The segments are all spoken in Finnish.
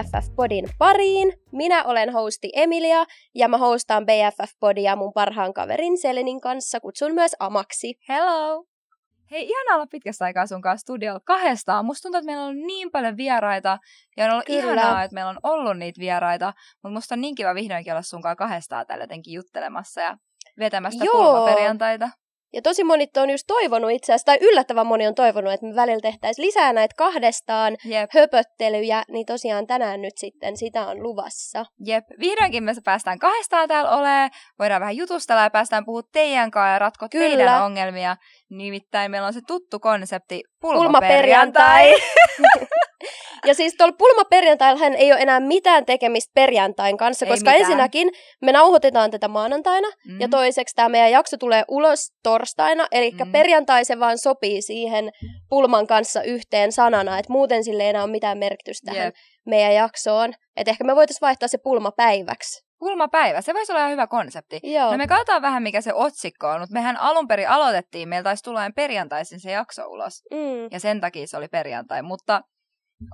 BFF-podin pariin. Minä olen hosti Emilia ja mä hostaan BFF-podia mun parhaan kaverin Selenin kanssa. Kutsun myös Amaksi. Hello! Hei, ihan olla pitkästä aikaa sun kanssa studiolla kahdestaan. Musta tuntuu, että meillä on ollut niin paljon vieraita ja on ollut Kyllä. ihanaa, että meillä on ollut niitä vieraita. Mutta musta on niin kiva vihdoinkin olla sun kanssa kahdestaan täällä jotenkin juttelemassa ja vetämästä kulmaperjantaita. Ja tosi moni on just toivonut itse asiassa, tai yllättävän moni on toivonut, että me välillä tehtäisiin lisää näitä kahdestaan Jep. höpöttelyjä, niin tosiaan tänään nyt sitten sitä on luvassa. Jep, vihdoinkin me päästään kahdestaan täällä ole, voidaan vähän jutustella ja päästään puhua teidän kanssa ja ratkoa Kyllä. teidän ongelmia. Nimittäin meillä on se tuttu konsepti, pulmaperjantai. pulmaperjantai. Ja siis tuolla hän ei ole enää mitään tekemistä perjantain kanssa, ei koska mitään. ensinnäkin me nauhoitetaan tätä maanantaina mm. ja mhm. toiseksi tämä meidän jakso tulee ulos torstaina, eli mm. perjantai se vaan sopii siihen pulman kanssa yhteen sanana, että muuten sille ei enää ole mitään merkitystä tähän yep. meidän jaksoon. Että ehkä me voitaisiin vaihtaa se pulma pulma päivä se voisi olla ihan hyvä konsepti. Joo. No me katsotaan vähän, mikä se otsikko on, mutta mehän alun perin aloitettiin, meillä taisi tulla perjantaisin se jakso ulos. Mm. Ja sen takia se oli perjantai, mutta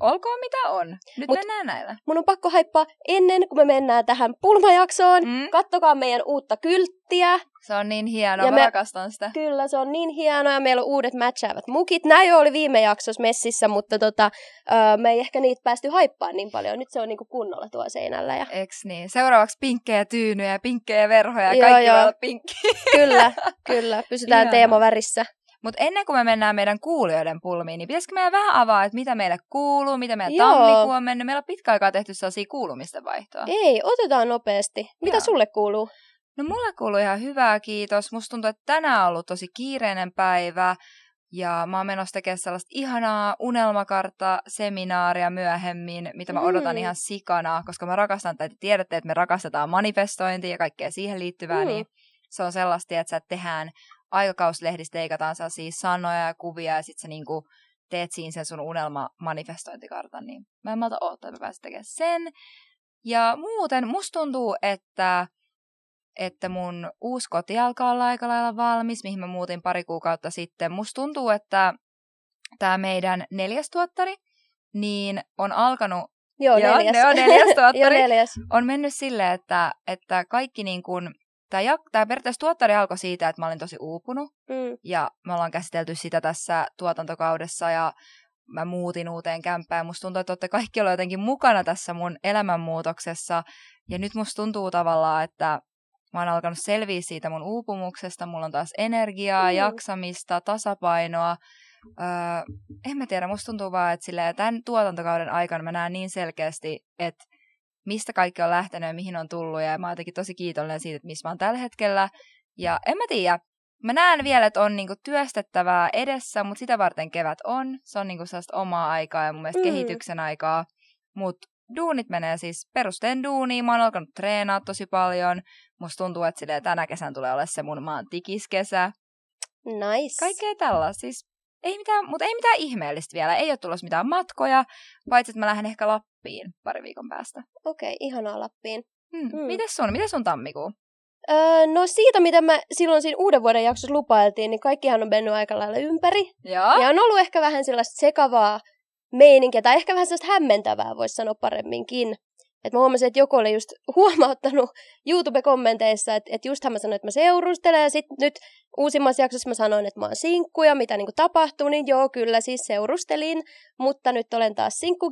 Olkoon mitä on. Nyt Mut mennään näillä. Mun on pakko haippaa ennen kuin me mennään tähän pulmajaksoon. Mm. Kattokaa meidän uutta kylttiä. Se on niin hieno, ja mä me... rakastan sitä. Kyllä, se on niin hienoa ja meillä on uudet matchaavat mukit. Nämä jo oli viime jaksossa messissä, mutta tota, öö, me ei ehkä niitä päästy haippaan niin paljon. Nyt se on niinku kunnolla tuo seinällä. Ja... Eks niin. Seuraavaksi pinkkejä tyynyjä, pinkkejä verhoja ja kaikki joo. joo. pinkki. Kyllä, kyllä. Pysytään Ihana. teemavärissä. Mutta ennen kuin me mennään meidän kuulijoiden pulmiin, niin pitäisikö meidän vähän avaa, että mitä meille kuuluu, mitä meidän Joo. tammikuu on mennyt. Meillä on pitkä aikaa tehty sellaisia kuulumisten vaihtoa. Ei, otetaan nopeasti. Mitä Joo. sulle kuuluu? No mulla kuuluu ihan hyvää, kiitos. Musta tuntuu, että tänään on ollut tosi kiireinen päivä. Ja mä oon menossa tekemään sellaista ihanaa unelmakartta-seminaaria myöhemmin, mitä mä odotan mm. ihan sikana, koska mä rakastan, tai tiedätte, että me rakastetaan manifestointia ja kaikkea siihen liittyvää, mm. niin se on sellaista, että sä tehdään aikakauslehdistä leikataan siis sanoja ja kuvia ja sitten sä niinku teet siinä sen sun unelma-manifestointikartan, niin mä en malta odottaa, että mä pääsin tekemään sen. Ja muuten musta tuntuu, että, että mun uusi koti alkaa olla aika lailla valmis, mihin mä muutin pari kuukautta sitten. Musta tuntuu, että tämä meidän neljäs tuottari niin on alkanut Joo, neljäs. Joo, ne on neljäs, tuottari, Joo, neljäs. On mennyt silleen, että, että kaikki niin kuin Tämä, jak- tämä periaatteessa tuottari alkoi siitä, että mä olin tosi uupunut mm. ja me ollaan käsitelty sitä tässä tuotantokaudessa ja mä muutin uuteen kämppään. Musta tuntuu, että olette kaikki olleet jotenkin mukana tässä mun elämänmuutoksessa ja nyt musta tuntuu tavallaan, että mä oon alkanut selviä siitä mun uupumuksesta. Mulla on taas energiaa, mm. jaksamista, tasapainoa. Öö, en mä tiedä, musta tuntuu vaan, että silleen, tämän tuotantokauden aikana mä näen niin selkeästi, että mistä kaikki on lähtenyt ja mihin on tullut. Ja mä oon jotenkin tosi kiitollinen siitä, että missä mä oon tällä hetkellä. Ja en mä tiedä, mä näen vielä, että on niinku työstettävää edessä, mutta sitä varten kevät on. Se on niinku sellaista omaa aikaa ja mun mielestä mm. kehityksen aikaa. Mutta duunit menee siis perusteen duuniin. Mä oon alkanut treenaa tosi paljon. Musta tuntuu, että silleen, tänä kesän tulee olla se mun maan tikiskesä. Nice. Kaikkea tällä Siis ei mitään, mutta ei mitään ihmeellistä vielä. Ei ole tulossa mitään matkoja, paitsi että mä lähden ehkä Lappiin Lappiin pari viikon päästä. Okei, okay, ihanaa Lappiin. Hmm. Hmm. Mites sun? Mites sun tammikuu? Öö, no siitä, mitä mä silloin siinä uuden vuoden jaksossa lupailtiin, niin kaikkihan on mennyt aika lailla ympäri. Ja, ja on ollut ehkä vähän sellaista sekavaa meininkiä, tai ehkä vähän sellaista hämmentävää, voisi sanoa paremminkin. Et mä huomasin, että joku oli just huomauttanut YouTube-kommenteissa, että, että justhan mä sanoin, että mä seurustelen, ja sitten nyt uusimmassa jaksossa mä sanoin, että mä oon sinkku, ja mitä niinku tapahtuu, niin joo, kyllä, siis seurustelin, mutta nyt olen taas sinkku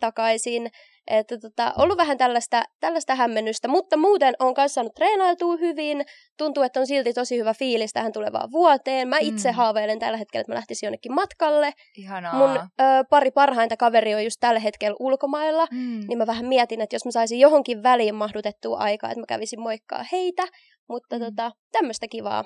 takaisin, että tota, ollut vähän tällaista, tällaista hämmennystä, mutta muuten on kanssa saanut treenailtua hyvin. Tuntuu, että on silti tosi hyvä fiilis tähän tulevaan vuoteen. Mä itse mm. haaveilen tällä hetkellä, että mä lähtisin jonnekin matkalle. Ihanaa. Mun ö, pari parhainta kaveri on just tällä hetkellä ulkomailla, mm. niin mä vähän mietin, että jos mä saisin johonkin väliin mahdutettua aikaa, että mä kävisin moikkaa heitä. Mutta mm. tota, tämmöistä kivaa.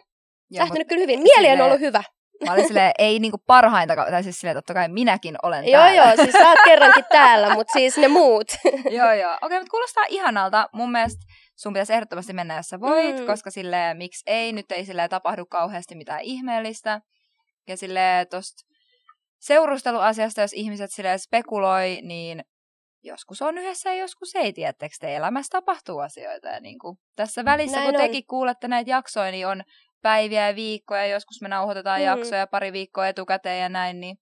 Ja, Lähtenyt mutta, kyllä hyvin. Mieli on ollut hyvä. Mä olin silleen, ei niinku parhainta, tai siis silleen, totta kai minäkin olen täällä. Joo, joo, siis sä oot kerrankin täällä, mutta siis ne muut. joo, joo. Okei, okay, mutta kuulostaa ihanalta. Mun mielestä sun pitäisi ehdottomasti mennä, jos sä voit, mm. koska silleen, miksi ei, nyt ei silleen tapahdu kauheasti mitään ihmeellistä. Ja silleen tosta seurusteluasiasta, jos ihmiset silleen spekuloi, niin joskus on yhdessä ja joskus ei, tiedättekö te, elämässä tapahtuu asioita. Ja niin kuin tässä välissä, Näin kun on. tekin kuulette näitä jaksoja, niin on päiviä ja viikkoja, joskus me nauhoitetaan mm. jaksoja pari viikkoa etukäteen ja näin, niin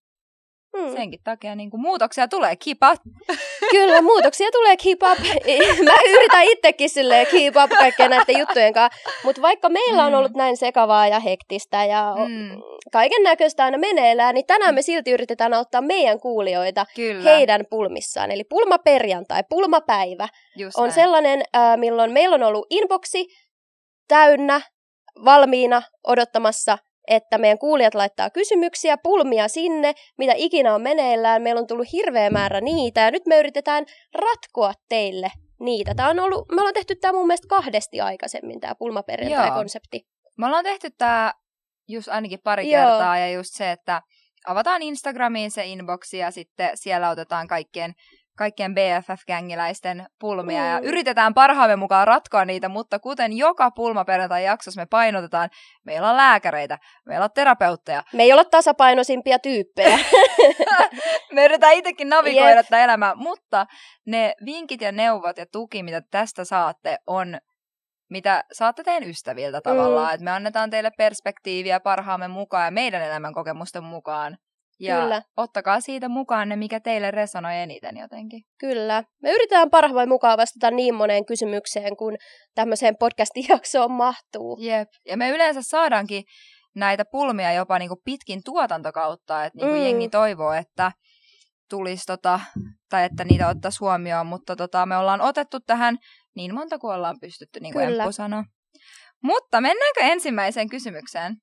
Mm. Senkin takia niin kuin muutoksia tulee keep up. Kyllä, muutoksia tulee keep up. Mä yritän itsekin silleen keep up kaikkien näiden juttujen kanssa. Mutta vaikka meillä on mm. ollut näin sekavaa ja hektistä ja mm. kaiken näköistä aina meneillään, niin tänään me silti yritetään auttaa meidän kuulijoita Kyllä. heidän pulmissaan. Eli pulmaperjantai, pulmapäivä Just on näin. sellainen, äh, milloin meillä on ollut inboxi täynnä valmiina odottamassa, että meidän kuulijat laittaa kysymyksiä, pulmia sinne, mitä ikinä on meneillään. Meillä on tullut hirveä määrä niitä ja nyt me yritetään ratkoa teille niitä. Tämä on ollut, me ollaan tehty tämä mun mielestä kahdesti aikaisemmin, tämä pulmaperjantai-konsepti. Me ollaan tehty tämä just ainakin pari Joo. kertaa ja just se, että avataan Instagramiin se inboxi ja sitten siellä otetaan kaikkien kaikkien BFF-gängiläisten pulmia mm. ja yritetään parhaamme mukaan ratkoa niitä, mutta kuten joka pulma perjantai jaksossa me painotetaan, meillä on lääkäreitä, meillä on terapeutteja. Me ei ole tasapainoisimpia tyyppejä. me yritetään itsekin navigoida yep. tätä elämää, mutta ne vinkit ja neuvot ja tuki, mitä tästä saatte, on mitä saatte teidän ystäviltä mm. tavallaan. Mm. että me annetaan teille perspektiiviä parhaamme mukaan ja meidän elämän kokemusten mukaan ja Kyllä. ottakaa siitä mukaan ne, mikä teille resonoi eniten jotenkin. Kyllä. Me yritetään parhaan mukaan vastata niin moneen kysymykseen, kun tämmöiseen podcast-jaksoon mahtuu. Jep. Ja me yleensä saadaankin näitä pulmia jopa niinku pitkin tuotantokautta, että niinku mm. jengi toivoo, että tulisi tota, tai että niitä ottaisi huomioon, mutta tota, me ollaan otettu tähän niin monta kuin ollaan pystytty, niin kuin Mutta mennäänkö ensimmäiseen kysymykseen?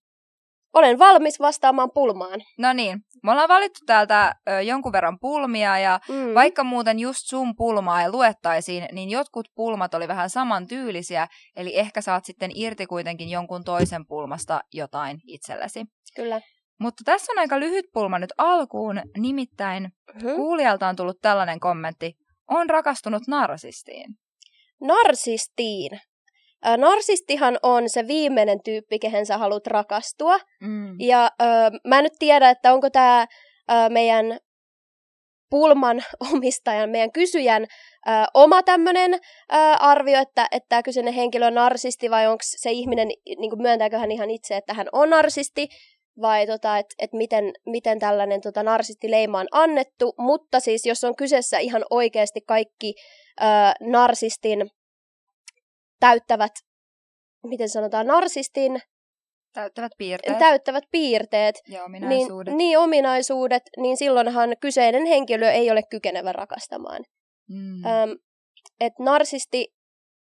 olen valmis vastaamaan pulmaan. No niin, me ollaan valittu täältä ö, jonkun verran pulmia ja mm. vaikka muuten just sun pulmaa ei luettaisiin, niin jotkut pulmat oli vähän samantyylisiä, eli ehkä saat sitten irti kuitenkin jonkun toisen pulmasta jotain itsellesi. Kyllä. Mutta tässä on aika lyhyt pulma nyt alkuun, nimittäin hmm. kuulijalta on tullut tällainen kommentti, on rakastunut narsistiin. Narsistiin? narsistihan on se viimeinen tyyppi, kehen sä haluat rakastua. Mm. Ja ö, mä en nyt tiedä, että onko tämä meidän pulman omistajan, meidän kysyjän ö, oma tämmöinen arvio, että että tämä kyseinen henkilö on narsisti vai onko se ihminen, niin myöntääkö hän ihan itse, että hän on narsisti vai tota, että et miten, miten tällainen tota, narsistileima on annettu. Mutta siis jos on kyseessä ihan oikeasti kaikki ö, narsistin täyttävät, miten sanotaan, narsistin Täyttävät piirteet. täyttävät piirteet. Ja niin- ominaisuudet. Niin, niin ominaisuudet, niin silloinhan kyseinen henkilö ei ole kykenevä rakastamaan. Mm. Öm, et narsisti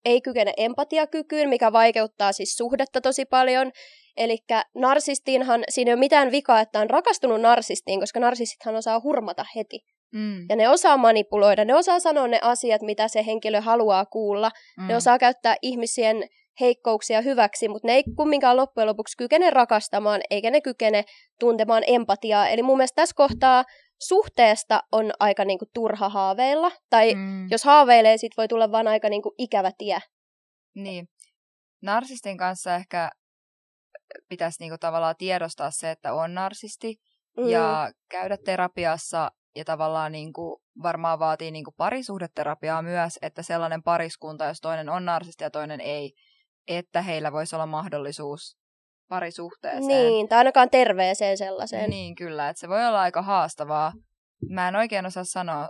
ei kykene empatiakykyyn, mikä vaikeuttaa siis suhdetta tosi paljon. Eli narsistiinhan, siinä ei ole mitään vikaa, että on rakastunut narsistiin, koska narsistithan osaa hurmata heti. Mm. Ja ne osaa manipuloida, ne osaa sanoa ne asiat, mitä se henkilö haluaa kuulla. Mm. Ne osaa käyttää ihmisien heikkouksia hyväksi, mutta ne ei kumminkaan loppujen lopuksi kykene rakastamaan, eikä ne kykene tuntemaan empatiaa. Eli mun mielestä tässä kohtaa suhteesta on aika niinku turha haaveilla. Tai mm. jos haaveilee, sit voi tulla vaan aika niinku ikävä tie. Niin. Narsistin kanssa ehkä äh, pitäisi niinku tavallaan tiedostaa se, että on narsisti. Mm. Ja käydä terapiassa ja tavallaan niin kuin varmaan vaatii niin kuin parisuhdeterapiaa myös, että sellainen pariskunta, jos toinen on narsisti ja toinen ei, että heillä voisi olla mahdollisuus parisuhteeseen. Niin, tai ainakaan terveeseen sellaiseen. Niin, kyllä, että se voi olla aika haastavaa. Mä en oikein osaa sanoa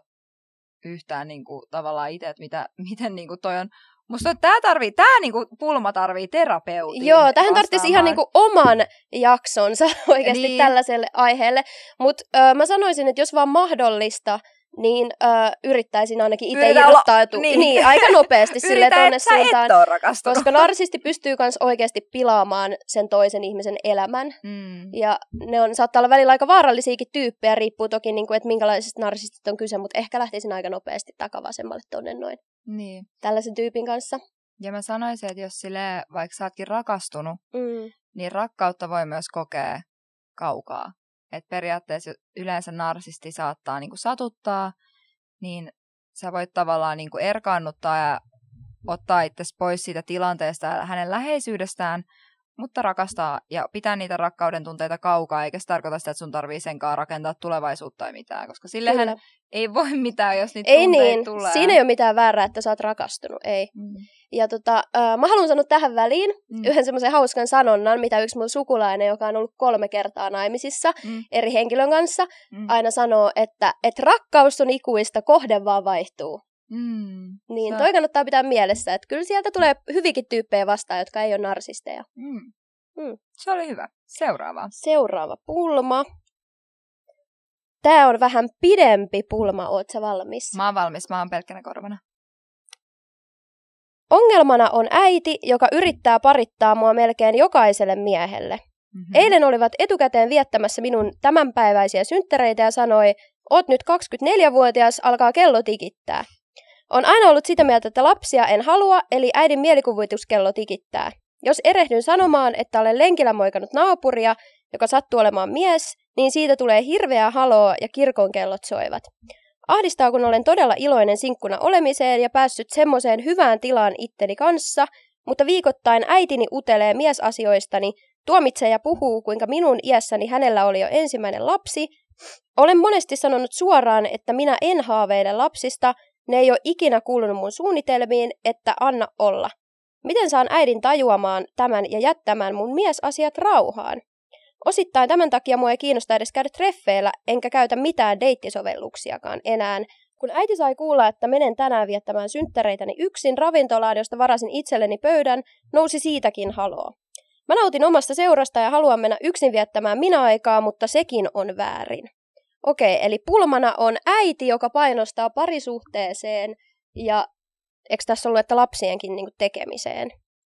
yhtään niin kuin, tavallaan itse, että mitä, miten niin kuin toi on Musta tää tarvii, tää niinku pulma tarvii terapeutin. Joo, tähän tarvitsisi ihan niinku oman jaksonsa oikeasti niin. tällaiselle aiheelle. Mutta mä sanoisin, että jos vaan mahdollista, niin ö, yrittäisin ainakin itse irrottautua olla... niin. niin. aika nopeasti sille tuonne suuntaan. Et koska narsisti pystyy myös oikeasti pilaamaan sen toisen ihmisen elämän. Mm. Ja ne on, saattaa olla välillä aika vaarallisiakin tyyppejä, riippuu toki, niin kuin, että minkälaisista narsistit on kyse, mutta ehkä lähtisin aika nopeasti takavasemmalle tuonne noin. Niin. Tällaisen tyypin kanssa. Ja mä sanoisin, että jos sille, vaikka sä ootkin rakastunut, mm. niin rakkautta voi myös kokea kaukaa että periaatteessa yleensä narsisti saattaa niin kuin satuttaa, niin sä voit tavallaan niin kuin erkaannuttaa ja ottaa itse pois siitä tilanteesta ja hänen läheisyydestään – mutta rakastaa ja pitää niitä rakkauden tunteita kaukaa, eikä se tarkoita sitä, että sun tarvii senkaan rakentaa tulevaisuutta tai mitään, koska sillehän Kyllä. ei voi mitään, jos niitä ei niin. tulee. Siinä ei ole mitään väärää, että sä oot rakastunut, ei. Mm. Ja tota, äh, mä haluan sanoa tähän väliin mm. yhden semmoisen hauskan sanonnan, mitä yksi mun sukulainen, joka on ollut kolme kertaa naimisissa mm. eri henkilön kanssa, mm. aina sanoo, että et rakkaus on ikuista, kohde vaan vaihtuu. Mm, niin toi kannattaa pitää mielessä, että kyllä sieltä tulee hyvinkin tyyppejä vastaan, jotka ei ole narsisteja. Mm. Mm. Se oli hyvä. Seuraava. Seuraava pulma. Tää on vähän pidempi pulma, oot valmis? Mä oon valmis, mä oon pelkkänä korvana. Ongelmana on äiti, joka yrittää parittaa mua melkein jokaiselle miehelle. Mm-hmm. Eilen olivat etukäteen viettämässä minun tämänpäiväisiä synttereitä ja sanoi, oot nyt 24-vuotias, alkaa kello tikittää. On aina ollut sitä mieltä, että lapsia en halua, eli äidin mielikuvituskello tikittää. Jos erehdyn sanomaan, että olen lenkillä moikannut naapuria, joka sattuu olemaan mies, niin siitä tulee hirveää haloa ja kirkon kellot soivat. Ahdistaa, kun olen todella iloinen sinkkuna olemiseen ja päässyt semmoiseen hyvään tilaan itteni kanssa, mutta viikoittain äitini utelee miesasioistani, tuomitsee ja puhuu, kuinka minun iässäni hänellä oli jo ensimmäinen lapsi. Olen monesti sanonut suoraan, että minä en haaveile lapsista, ne ei ole ikinä kuulunut mun suunnitelmiin, että anna olla. Miten saan äidin tajuamaan tämän ja jättämään mun miesasiat rauhaan? Osittain tämän takia mua ei kiinnosta edes käydä treffeillä, enkä käytä mitään deittisovelluksiakaan enää. Kun äiti sai kuulla, että menen tänään viettämään synttäreitäni yksin ravintolaan, josta varasin itselleni pöydän, nousi siitäkin haloo. Mä nautin omasta seurasta ja haluan mennä yksin viettämään minä aikaa, mutta sekin on väärin. Okei, eli pulmana on äiti, joka painostaa parisuhteeseen ja eikö tässä ollut, että lapsienkin niin kuin, tekemiseen?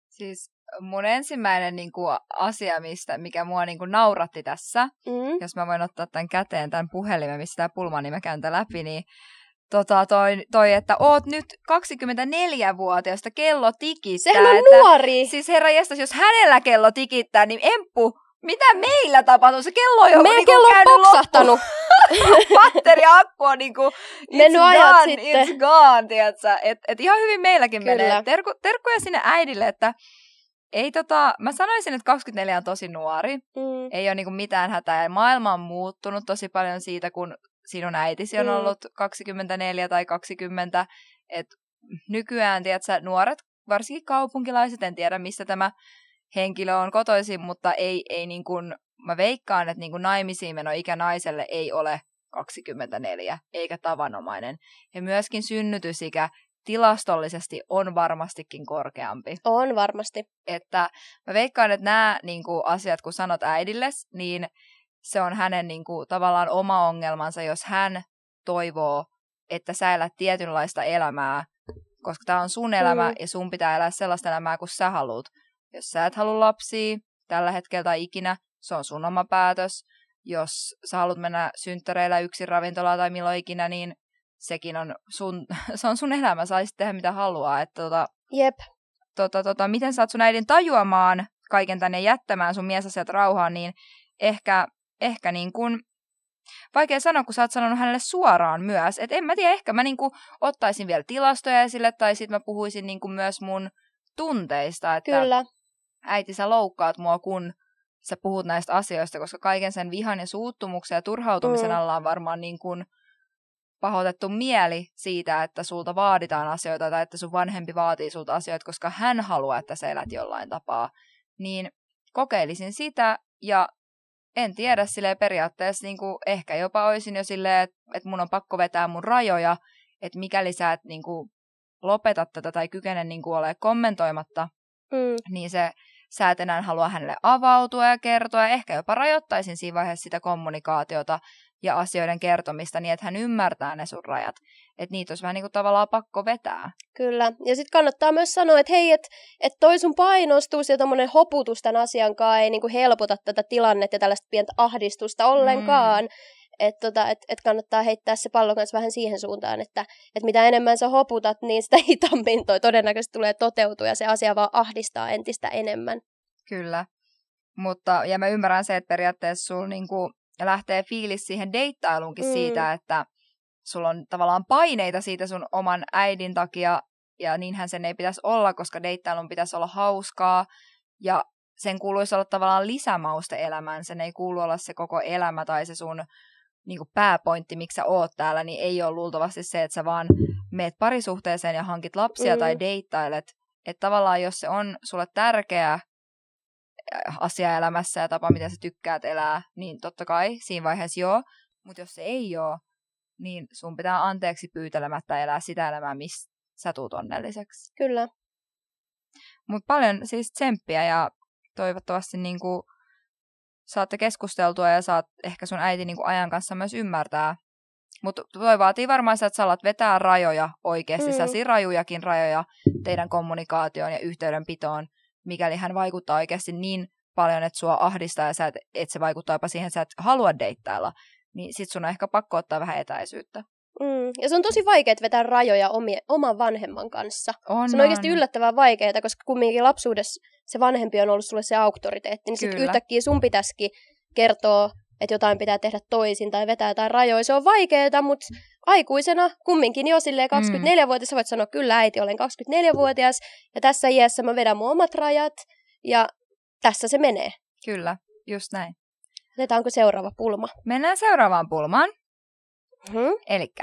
Siis mun ensimmäinen niin kuin, asia, mistä, mikä mua niin kuin, nauratti tässä, mm. jos mä voin ottaa tämän käteen, tämän puhelimen, missä tämä mä käyn tämän läpi, niin tota, toi, toi, että oot nyt 24-vuotiaasta kello tikittää. Sehän on että, nuori! Siis herra jästäs, jos hänellä kello tikittää, niin emppu mitä meillä tapahtuu? Se kello on joku Meidän niin kello on poksahtanut. akku on niin kuin, it's Mennyt gone, sitten. it's gone, tiedätkö? Et, et ihan hyvin meilläkin Kyllä. menee. Terku, terkkuja sinne äidille, että ei tota, mä sanoisin, että 24 on tosi nuori. Mm. Ei ole niinku mitään hätää. Maailma on muuttunut tosi paljon siitä, kun sinun äitisi on mm. ollut 24 tai 20. Et nykyään, tiedätkö, nuoret, varsinkin kaupunkilaiset, en tiedä mistä tämä henkilö on kotoisin, mutta ei, ei niin kuin, mä veikkaan, että niin kuin naimisiin meno ikä naiselle ei ole 24 eikä tavanomainen. Ja myöskin synnytysikä tilastollisesti on varmastikin korkeampi. On varmasti. Että mä veikkaan, että nämä niin kuin, asiat, kun sanot äidille, niin se on hänen niin kuin, tavallaan oma ongelmansa, jos hän toivoo, että sä elät tietynlaista elämää, koska tämä on sun elämä mm. ja sun pitää elää sellaista elämää kuin sä haluat. Jos sä et halua lapsia tällä hetkellä tai ikinä, se on sun oma päätös. Jos sä haluat mennä synttäreillä yksin ravintolaan tai milloin ikinä, niin sekin on sun, se on sun elämä, sä tehdä mitä haluaa. Että tota, Jep. Tota, tota, miten saat sun äidin tajuamaan kaiken tänne jättämään sun mies sieltä rauhaan, niin ehkä, ehkä niin kuin, vaikea sanoa, kun sä oot sanonut hänelle suoraan myös, että en mä tiedä, ehkä mä niin ottaisin vielä tilastoja esille, tai sitten mä puhuisin niin kuin myös mun tunteista, että Kyllä äiti sä loukkaat mua, kun sä puhut näistä asioista, koska kaiken sen vihan ja suuttumuksen ja turhautumisen mm. alla on varmaan niin kuin pahoitettu mieli siitä, että sulta vaaditaan asioita tai että sun vanhempi vaatii sulta asioita, koska hän haluaa, että sä elät jollain tapaa. Niin kokeilisin sitä ja en tiedä sille periaatteessa niin kuin ehkä jopa olisin jo silleen, että, että mun on pakko vetää mun rajoja, että mikäli sä et niin kuin lopeta tätä tai kykene niin kuin ole kommentoimatta, mm. niin se sä et enää halua hänelle avautua ja kertoa ja ehkä jopa rajoittaisin siinä vaiheessa sitä kommunikaatiota ja asioiden kertomista niin, että hän ymmärtää ne sun rajat. Että niitä olisi vähän niin kuin tavallaan pakko vetää. Kyllä. Ja sitten kannattaa myös sanoa, että hei, että et toi sun painostus ja tommonen hoputus tämän asian kanssa ei niin kuin helpota tätä tilannetta ja tällaista pientä ahdistusta mm. ollenkaan. Mm että tota, et, et kannattaa heittää se pallo myös vähän siihen suuntaan, että et mitä enemmän sä hoputat, niin sitä hitaammin toi todennäköisesti tulee toteutua ja se asia vaan ahdistaa entistä enemmän. Kyllä. Mutta, ja mä ymmärrän se, että periaatteessa sulla niinku lähtee fiilis siihen deittailuunkin mm. siitä, että sulla on tavallaan paineita siitä sun oman äidin takia, ja niinhän sen ei pitäisi olla, koska deittailun pitäisi olla hauskaa, ja sen kuuluisi olla tavallaan lisämauste elämään, sen ei kuulu olla se koko elämä tai se sun niin kuin pääpointti, miksi sä oot täällä, niin ei ole luultavasti se, että sä vaan meet parisuhteeseen ja hankit lapsia mm. tai deittailet. Että tavallaan jos se on sulle tärkeä äh, asia elämässä ja tapa, miten sä tykkäät elää, niin totta kai siinä vaiheessa joo. Mutta jos se ei ole, niin sun pitää anteeksi pyytelemättä elää sitä elämää, missä sä tuut onnelliseksi. Kyllä. Mutta paljon siis tsemppiä ja toivottavasti niin kuin saatte keskusteltua ja saat ehkä sun äiti niin kuin ajan kanssa myös ymmärtää. Mutta toi vaatii varmaan sitä, että sä alat vetää rajoja oikeasti, mm. sellaisia rajujakin rajoja teidän kommunikaatioon ja yhteydenpitoon, mikäli hän vaikuttaa oikeasti niin paljon, että sua ahdistaa ja sä et, et se vaikuttaa jopa siihen, että sä et halua deittailla, niin sit sun on ehkä pakko ottaa vähän etäisyyttä. Mm. Ja se on tosi vaikeaa vetää rajoja omien, oman vanhemman kanssa. On, se on oikeasti on. yllättävän vaikeaa, koska kumminkin lapsuudessa se vanhempi on ollut sulle se auktoriteetti, niin sitten yhtäkkiä sun pitäisikin kertoa, että jotain pitää tehdä toisin tai vetää jotain rajoja. Se on vaikeaa, mutta aikuisena kumminkin jo silleen 24-vuotias mm. voit sanoa, kyllä äiti, olen 24-vuotias ja tässä iässä mä vedän mun omat rajat ja tässä se menee. Kyllä, just näin. Otetaanko seuraava pulma? Mennään seuraavaan pulmaan. Mm-hmm. Eli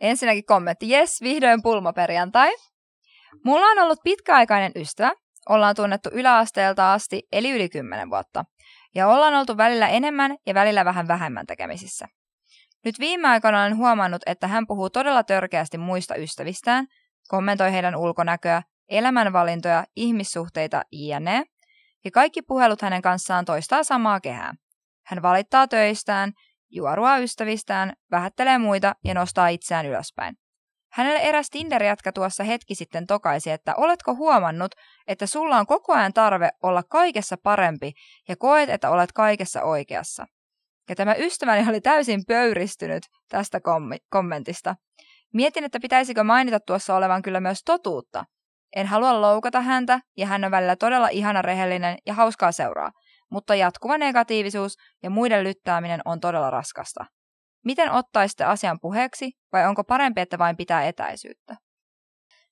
ensinnäkin kommentti, jes, vihdoin pulmaperjantai. Mulla on ollut pitkäaikainen ystävä, ollaan tunnettu yläasteelta asti, eli yli 10 vuotta. Ja ollaan oltu välillä enemmän ja välillä vähän vähemmän tekemisissä. Nyt viime aikoina olen huomannut, että hän puhuu todella törkeästi muista ystävistään, kommentoi heidän ulkonäköä, elämänvalintoja, ihmissuhteita, jne. Ja kaikki puhelut hänen kanssaan toistaa samaa kehää. Hän valittaa töistään, juorua ystävistään, vähättelee muita ja nostaa itseään ylöspäin. Hänelle eräs Tinder-jätkä tuossa hetki sitten tokaisi, että oletko huomannut, että sulla on koko ajan tarve olla kaikessa parempi ja koet, että olet kaikessa oikeassa. Ja tämä ystäväni oli täysin pöyristynyt tästä kom- kommentista. Mietin, että pitäisikö mainita tuossa olevan kyllä myös totuutta. En halua loukata häntä ja hän on välillä todella ihana rehellinen ja hauskaa seuraa – mutta jatkuva negatiivisuus ja muiden lyttääminen on todella raskasta. Miten ottaisitte asian puheeksi vai onko parempi, että vain pitää etäisyyttä?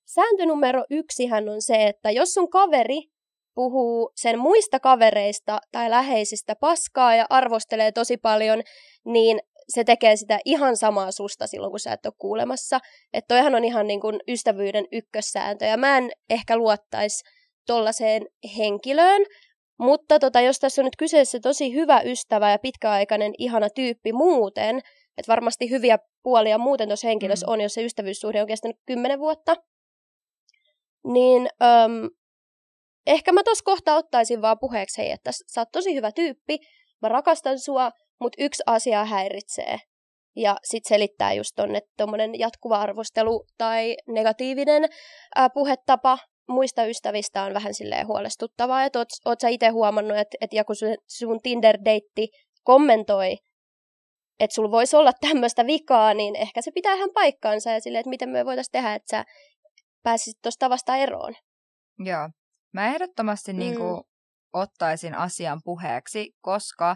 Sääntö numero yksihän on se, että jos sun kaveri puhuu sen muista kavereista tai läheisistä paskaa ja arvostelee tosi paljon, niin se tekee sitä ihan samaa susta silloin, kun sä et ole kuulemassa. Että toihan on ihan niin kuin ystävyyden ykkössääntö. Ja mä en ehkä luottaisi tollaiseen henkilöön, mutta tota, jos tässä on nyt kyseessä tosi hyvä ystävä ja pitkäaikainen ihana tyyppi muuten, että varmasti hyviä puolia muuten tuossa henkilössä mm. on, jos se ystävyyssuhde on kestänyt kymmenen vuotta, niin öm, ehkä mä tuossa kohta ottaisin vaan puheeksi, hei, että sä oot tosi hyvä tyyppi, mä rakastan sua, mutta yksi asia häiritsee. Ja sit selittää just ton, että tommonen jatkuva arvostelu tai negatiivinen ää, puhetapa muista ystävistä on vähän silleen huolestuttavaa, että oot, oot sä itse huomannut, että, että joku sun, sun Tinder-deitti kommentoi, että sulla voisi olla tämmöistä vikaa, niin ehkä se pitää ihan paikkaansa ja silleen, että miten me voitaisiin tehdä, että sä pääsisit tuosta tavasta eroon. Joo. Mä ehdottomasti mm. niin kuin, ottaisin asian puheeksi, koska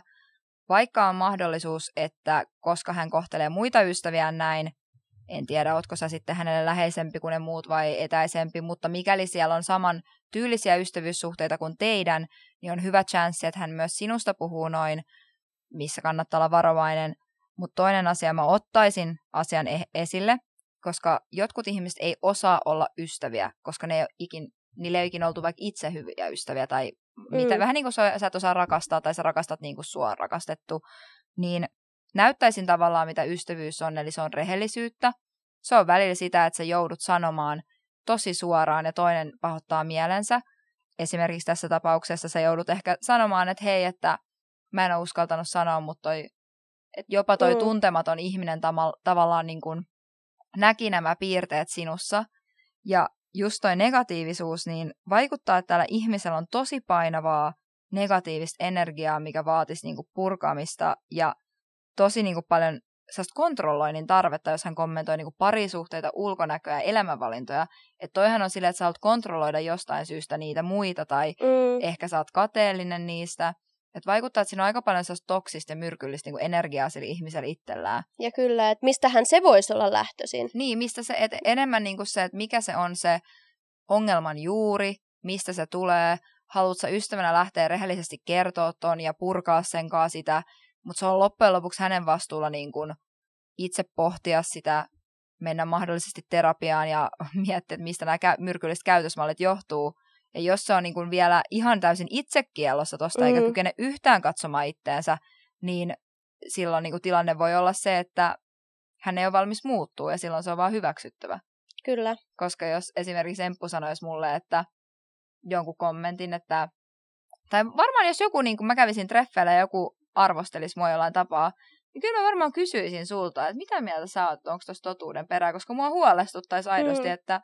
vaikka on mahdollisuus, että koska hän kohtelee muita ystäviä näin, en tiedä, otko sä sitten hänelle läheisempi kuin ne muut vai etäisempi, mutta mikäli siellä on saman tyylisiä ystävyyssuhteita kuin teidän, niin on hyvä chanssi, että hän myös sinusta puhuu noin, missä kannattaa olla varovainen. Mutta toinen asia, mä ottaisin asian e- esille, koska jotkut ihmiset ei osaa olla ystäviä, koska ne ei ole ikin, niille ei ole ikin oltu vaikka itse hyviä ystäviä tai mm. mitä, vähän niin kuin sä, sä et osaa rakastaa tai sä rakastat niin kuin sua on rakastettu, niin näyttäisin tavallaan, mitä ystävyys on, eli se on rehellisyyttä. Se on välillä sitä, että sä joudut sanomaan tosi suoraan ja toinen pahoittaa mielensä. Esimerkiksi tässä tapauksessa sä joudut ehkä sanomaan, että hei, että mä en ole uskaltanut sanoa, mutta toi, että jopa toi mm. tuntematon ihminen tama, tavallaan niin kuin näki nämä piirteet sinussa. Ja just toi negatiivisuus, niin vaikuttaa, että tällä ihmisellä on tosi painavaa negatiivista energiaa, mikä vaatisi niin kuin purkamista ja tosi niin kuin paljon sellaista kontrolloinnin tarvetta, jos hän kommentoi niin kuin parisuhteita, ulkonäköä, elämänvalintoja. Että toihan on silleen, että sä haluat kontrolloida jostain syystä niitä muita tai mm. ehkä sä oot kateellinen niistä. Että vaikuttaa, että siinä on aika paljon sellaista toksista ja myrkyllistä niin kuin energiaa sillä ihmisellä itsellään. Ja kyllä, että mistähän se voisi olla lähtöisin. Niin, mistä se, että enemmän niin kuin se, että mikä se on se ongelman juuri, mistä se tulee, haluatko ystävänä lähteä rehellisesti kertoa ton ja purkaa sen sitä, mutta se on loppujen lopuksi hänen vastuulla niin kuin itse pohtia sitä, mennä mahdollisesti terapiaan ja miettiä, että mistä nämä myrkylliset käytösmallit johtuu. Ja jos se on niin kuin vielä ihan täysin itsekielossa tuosta, mm. eikä kykene yhtään katsomaan itteensä, niin silloin niin kuin tilanne voi olla se, että hän ei ole valmis muuttuu ja silloin se on vaan hyväksyttävä. Kyllä. Koska jos esimerkiksi Emppu sanoisi mulle, että jonkun kommentin, että tai varmaan jos joku, niin kun mä kävisin treffeillä ja joku arvostelisi mua jollain tapaa, niin kyllä mä varmaan kysyisin sulta, että mitä mieltä sä oot, onko tuossa totuuden perää, koska mua huolestuttaisi aidosti, mm. että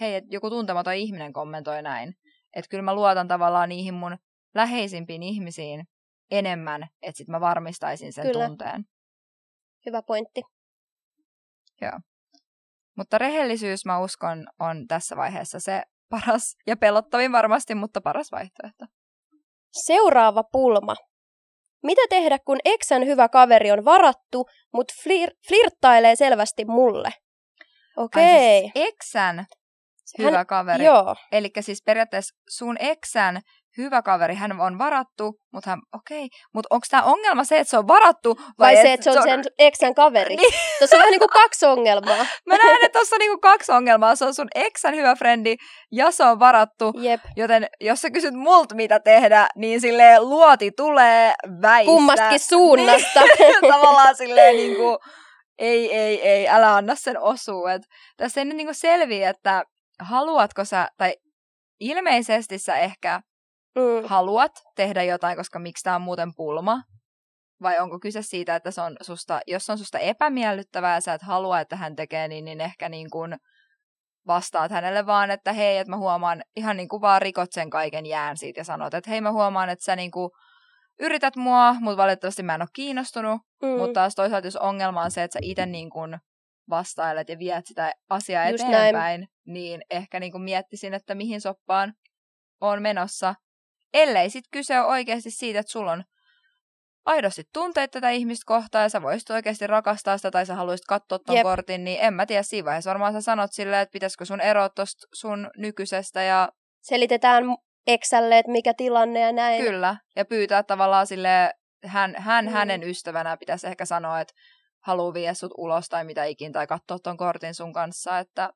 hei, että joku tuntematon ihminen kommentoi näin. Että kyllä mä luotan tavallaan niihin mun läheisimpiin ihmisiin enemmän, että sit mä varmistaisin sen kyllä. tunteen. Hyvä pointti. Joo. Mutta rehellisyys, mä uskon, on tässä vaiheessa se paras ja pelottavin varmasti, mutta paras vaihtoehto. Seuraava pulma mitä tehdä, kun eksän hyvä kaveri on varattu, mutta flir- flirttailee selvästi mulle? Siis Okei. Okay. siis eksän hyvä Hän, kaveri. Joo. Eli siis periaatteessa sun eksän hyvä kaveri, hän on varattu, mutta hän, okei, okay. mutta onko tämä ongelma se, että se on varattu? Vai, vai se, että se on, se on... sen eksän kaveri? Niin. Tuossa on vähän niin kuin kaksi ongelmaa. Mä näen, että tuossa on niin kuin kaksi ongelmaa. Se on sun eksän hyvä frendi ja se on varattu. Jep. Joten jos sä kysyt multa, mitä tehdä, niin sille luoti tulee väistä. Kummastakin suunnasta. Niin, niin tavallaan silleen niin kuin, ei, ei, ei, älä anna sen osua. Et tässä ei nyt niin selviä, että haluatko sä, tai ilmeisesti sä ehkä mm. haluat tehdä jotain, koska miksi tämä on muuten pulma? Vai onko kyse siitä, että se on susta, jos on susta epämiellyttävää ja sä et halua, että hän tekee niin, niin ehkä niin kuin vastaat hänelle vaan, että hei, että mä huomaan, ihan niin kuin vaan rikot sen kaiken jään siitä ja sanot, että hei mä huomaan, että sä niin kuin yrität mua, mutta valitettavasti mä en ole kiinnostunut. Mm. Mutta taas toisaalta, jos ongelma on se, että sä itse niin kuin vastailet ja viet sitä asiaa Just eteenpäin, näin. niin ehkä niin kuin miettisin, että mihin soppaan on menossa. Ellei sit kyse ole oikeasti siitä, että sulla on aidosti tunteet tätä ihmistä kohtaan ja sä voisit oikeasti rakastaa sitä tai sä haluaisit katsoa ton Jep. kortin, niin en mä tiedä siinä vaiheessa. Varmaan sä sanot silleen, että pitäisikö sun eroa tosta sun nykyisestä ja... Selitetään eksälle, että mikä tilanne ja näin. Kyllä, ja pyytää tavallaan sille hän, hän mm. hänen ystävänä pitäisi ehkä sanoa, että haluaa viedä sut ulos tai mitä ikin tai katsoa ton kortin sun kanssa, että...